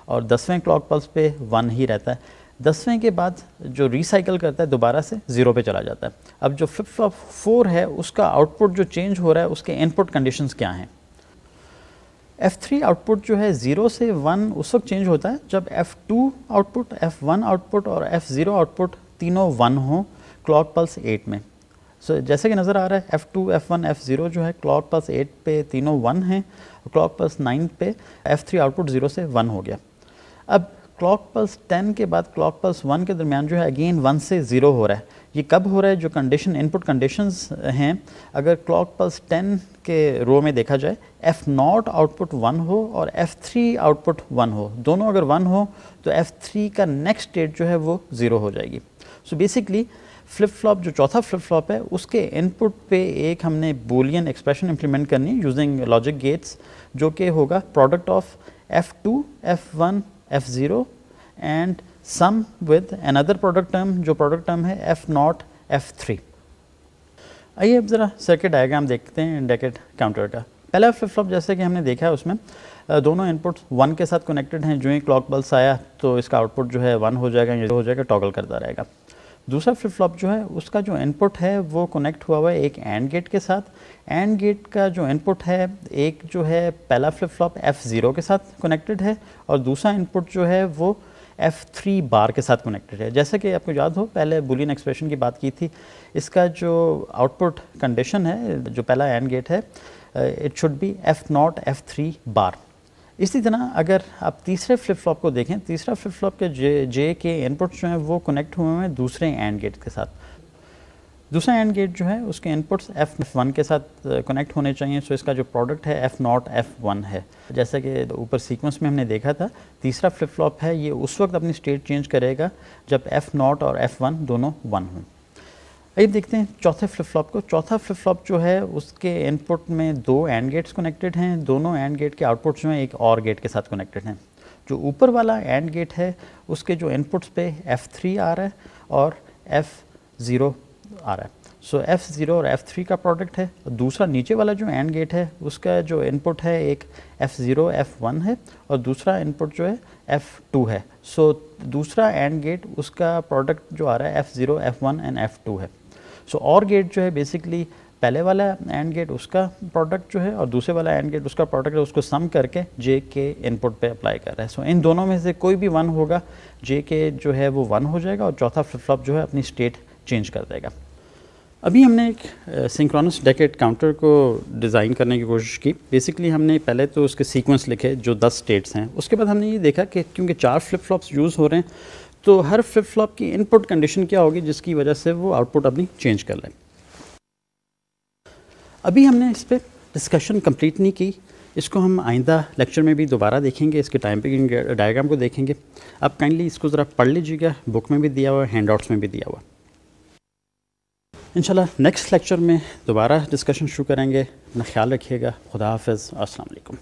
और दसवें क्लॉक पल्स पे वन ही रहता है दसवें के बाद जो रिसाइकल करता है दोबारा से ज़ीरो पे चला जाता है अब जो फिफ्थ ऑफ फोर है उसका आउटपुट जो चेंज हो रहा है उसके इनपुट कंडीशंस क्या हैं एफ थ्री आउटपुट जो है ज़ीरो से वन उस वक्त चेंज होता है जब F two output F one output और एफ़ ज़ीरो आउटपुट तीनों वन हों क्लॉक पल्स एट में सो so, जैसे कि नज़र आ रहा है F F two one F zero जो है क्लॉक पल्स एट पे तीनों वन हैं क्लॉक पल्स नाइन पे एफ थ्री आउटपुट ज़ीरो से वन हो गया अब क्लॉक पल्स 10 के बाद क्लॉक पल्स 1 के दरमियान जो है अगेन 1 से 0 हो रहा है ये कब हो रहा है जो कंडीशन इनपुट कंडीशंस हैं अगर क्लॉक पल्स 10 के रो में देखा जाए एफ़ नॉट आउटपुट 1 हो और एफ़ थ्री आउटपुट 1 हो दोनों अगर 1 हो तो एफ़ थ्री का नेक्स्ट डेट जो है वो ज़ीरो हो जाएगी सो बेसिकली फ्लिप फ्लॉप जो चौथा फ्लिप फ्लॉप है उसके इनपुट पे एक हमने बोलियन एक्सप्रेशन इंप्लीमेंट करनी यूजिंग लॉजिक गेट्स जो कि होगा product of F two F one F zero and sum with another product term जो प्रोडक्ट टर्म है एफ नॉट एफ थ्री आइए अब ज़रा सर्किट डायग्राम देखते हैं डेकेट काउंटर का पहला फ्लिप फ्लॉप जैसे कि हमने देखा है उसमें दोनों इनपुट वन के साथ कनेक्टेड हैं जो ही क्लॉक बल्स आया तो इसका आउटपुट जो है वन हो जाएगा ये हो जाएगा टॉगल करता रहेगा दूसरा फ्लिप फ्लॉप जो है उसका जो इनपुट है वो कनेक्ट हुआ हुआ है एक एंड गेट के साथ एंड गेट का जो इनपुट है एक जो है पहला फ्लिप फ्लॉप एफ़ ज़ीरो के साथ कनेक्टेड है और दूसरा इनपुट जो है वो एफ़ थ्री बार के साथ कनेक्टेड है जैसा कि आपको याद हो पहले बुलियन एक्सप्रेशन की बात की थी इसका जो आउटपुट कंडीशन है जो पहला एंड गेट है it should be F not F three bar इसी तरह अगर आप तीसरे फ्लिप फ्लॉप को देखें तीसरा फ्लिप फ्लॉप के जे जे के इनपुट्स जो हैं वो कनेक्ट हुए हैं दूसरे एंड गेट के साथ दूसरा एंड गेट जो है उसके इनपुट्स एफ वन के साथ कनेक्ट होने चाहिए सो इसका जो प्रोडक्ट है एफ़ नॉट एफ़ वन है जैसा कि ऊपर सीक्वेंस में हमने देखा था तीसरा फ्लिप फ्लॉप है ये उस वक्त अपनी स्टेट चेंज करेगा जब एफ़ नॉट और एफ़ वन दोनों वन हों आइए देखते हैं चौथे फ्लिप फ्लॉप को चौथा फ्लिप फ्लॉप जो है उसके इनपुट में दो एंड गेट्स कनेक्टेड हैं दोनों एंड गेट के आउटपुट जो हैं एक और गेट के साथ कनेक्टेड हैं जो ऊपर वाला एंड गेट है उसके जो इनपुट्स पे F3 आ रहा है और F0 आ रहा है सो so, F0 और F3 का प्रोडक्ट है दूसरा नीचे वाला जो एंड गेट है उसका जो इनपुट है एक F0 F1 है और दूसरा इनपुट जो है F2 है सो so, दूसरा एंड गेट उसका प्रोडक्ट जो आ रहा है F0 F1 एंड F2 है सो और गेट जो है बेसिकली पहले वाला एंड गेट उसका प्रोडक्ट जो है और दूसरे वाला एंड गेट उसका प्रोडक्ट है उसको सम करके जे के इनपुट पे अप्लाई कर रहा है सो so, इन दोनों में से कोई भी वन होगा जे के जो है वो वन हो जाएगा और चौथा फ्लिप फ्लॉप जो है अपनी स्टेट चेंज कर देगा अभी हमने एक सिंक्रोनस डेकेट काउंटर को डिज़ाइन करने की कोशिश की बेसिकली हमने पहले तो उसके सीक्वेंस लिखे जो दस स्टेट्स हैं उसके बाद हमने ये देखा कि क्योंकि चार फ्लिप फ्लॉप्स यूज़ हो रहे हैं तो हर फ्लिप फ्लॉप की इनपुट कंडीशन क्या होगी जिसकी वजह से वो आउटपुट अपनी चेंज कर लें अभी हमने इस पर डिस्कशन कंप्लीट नहीं की इसको हम आइंदा लेक्चर में भी दोबारा देखेंगे इसके टाइम पे डायग्राम को देखेंगे आप काइंडली इसको ज़रा पढ़ लीजिएगा बुक में भी दिया हुआ हैंड आउट्स में भी दिया हुआ इंशाल्लाह नेक्स्ट लेक्चर में दोबारा डिस्कशन शुरू करेंगे अपना ख्याल रखिएगा खुदा हाफ़ वालेकुम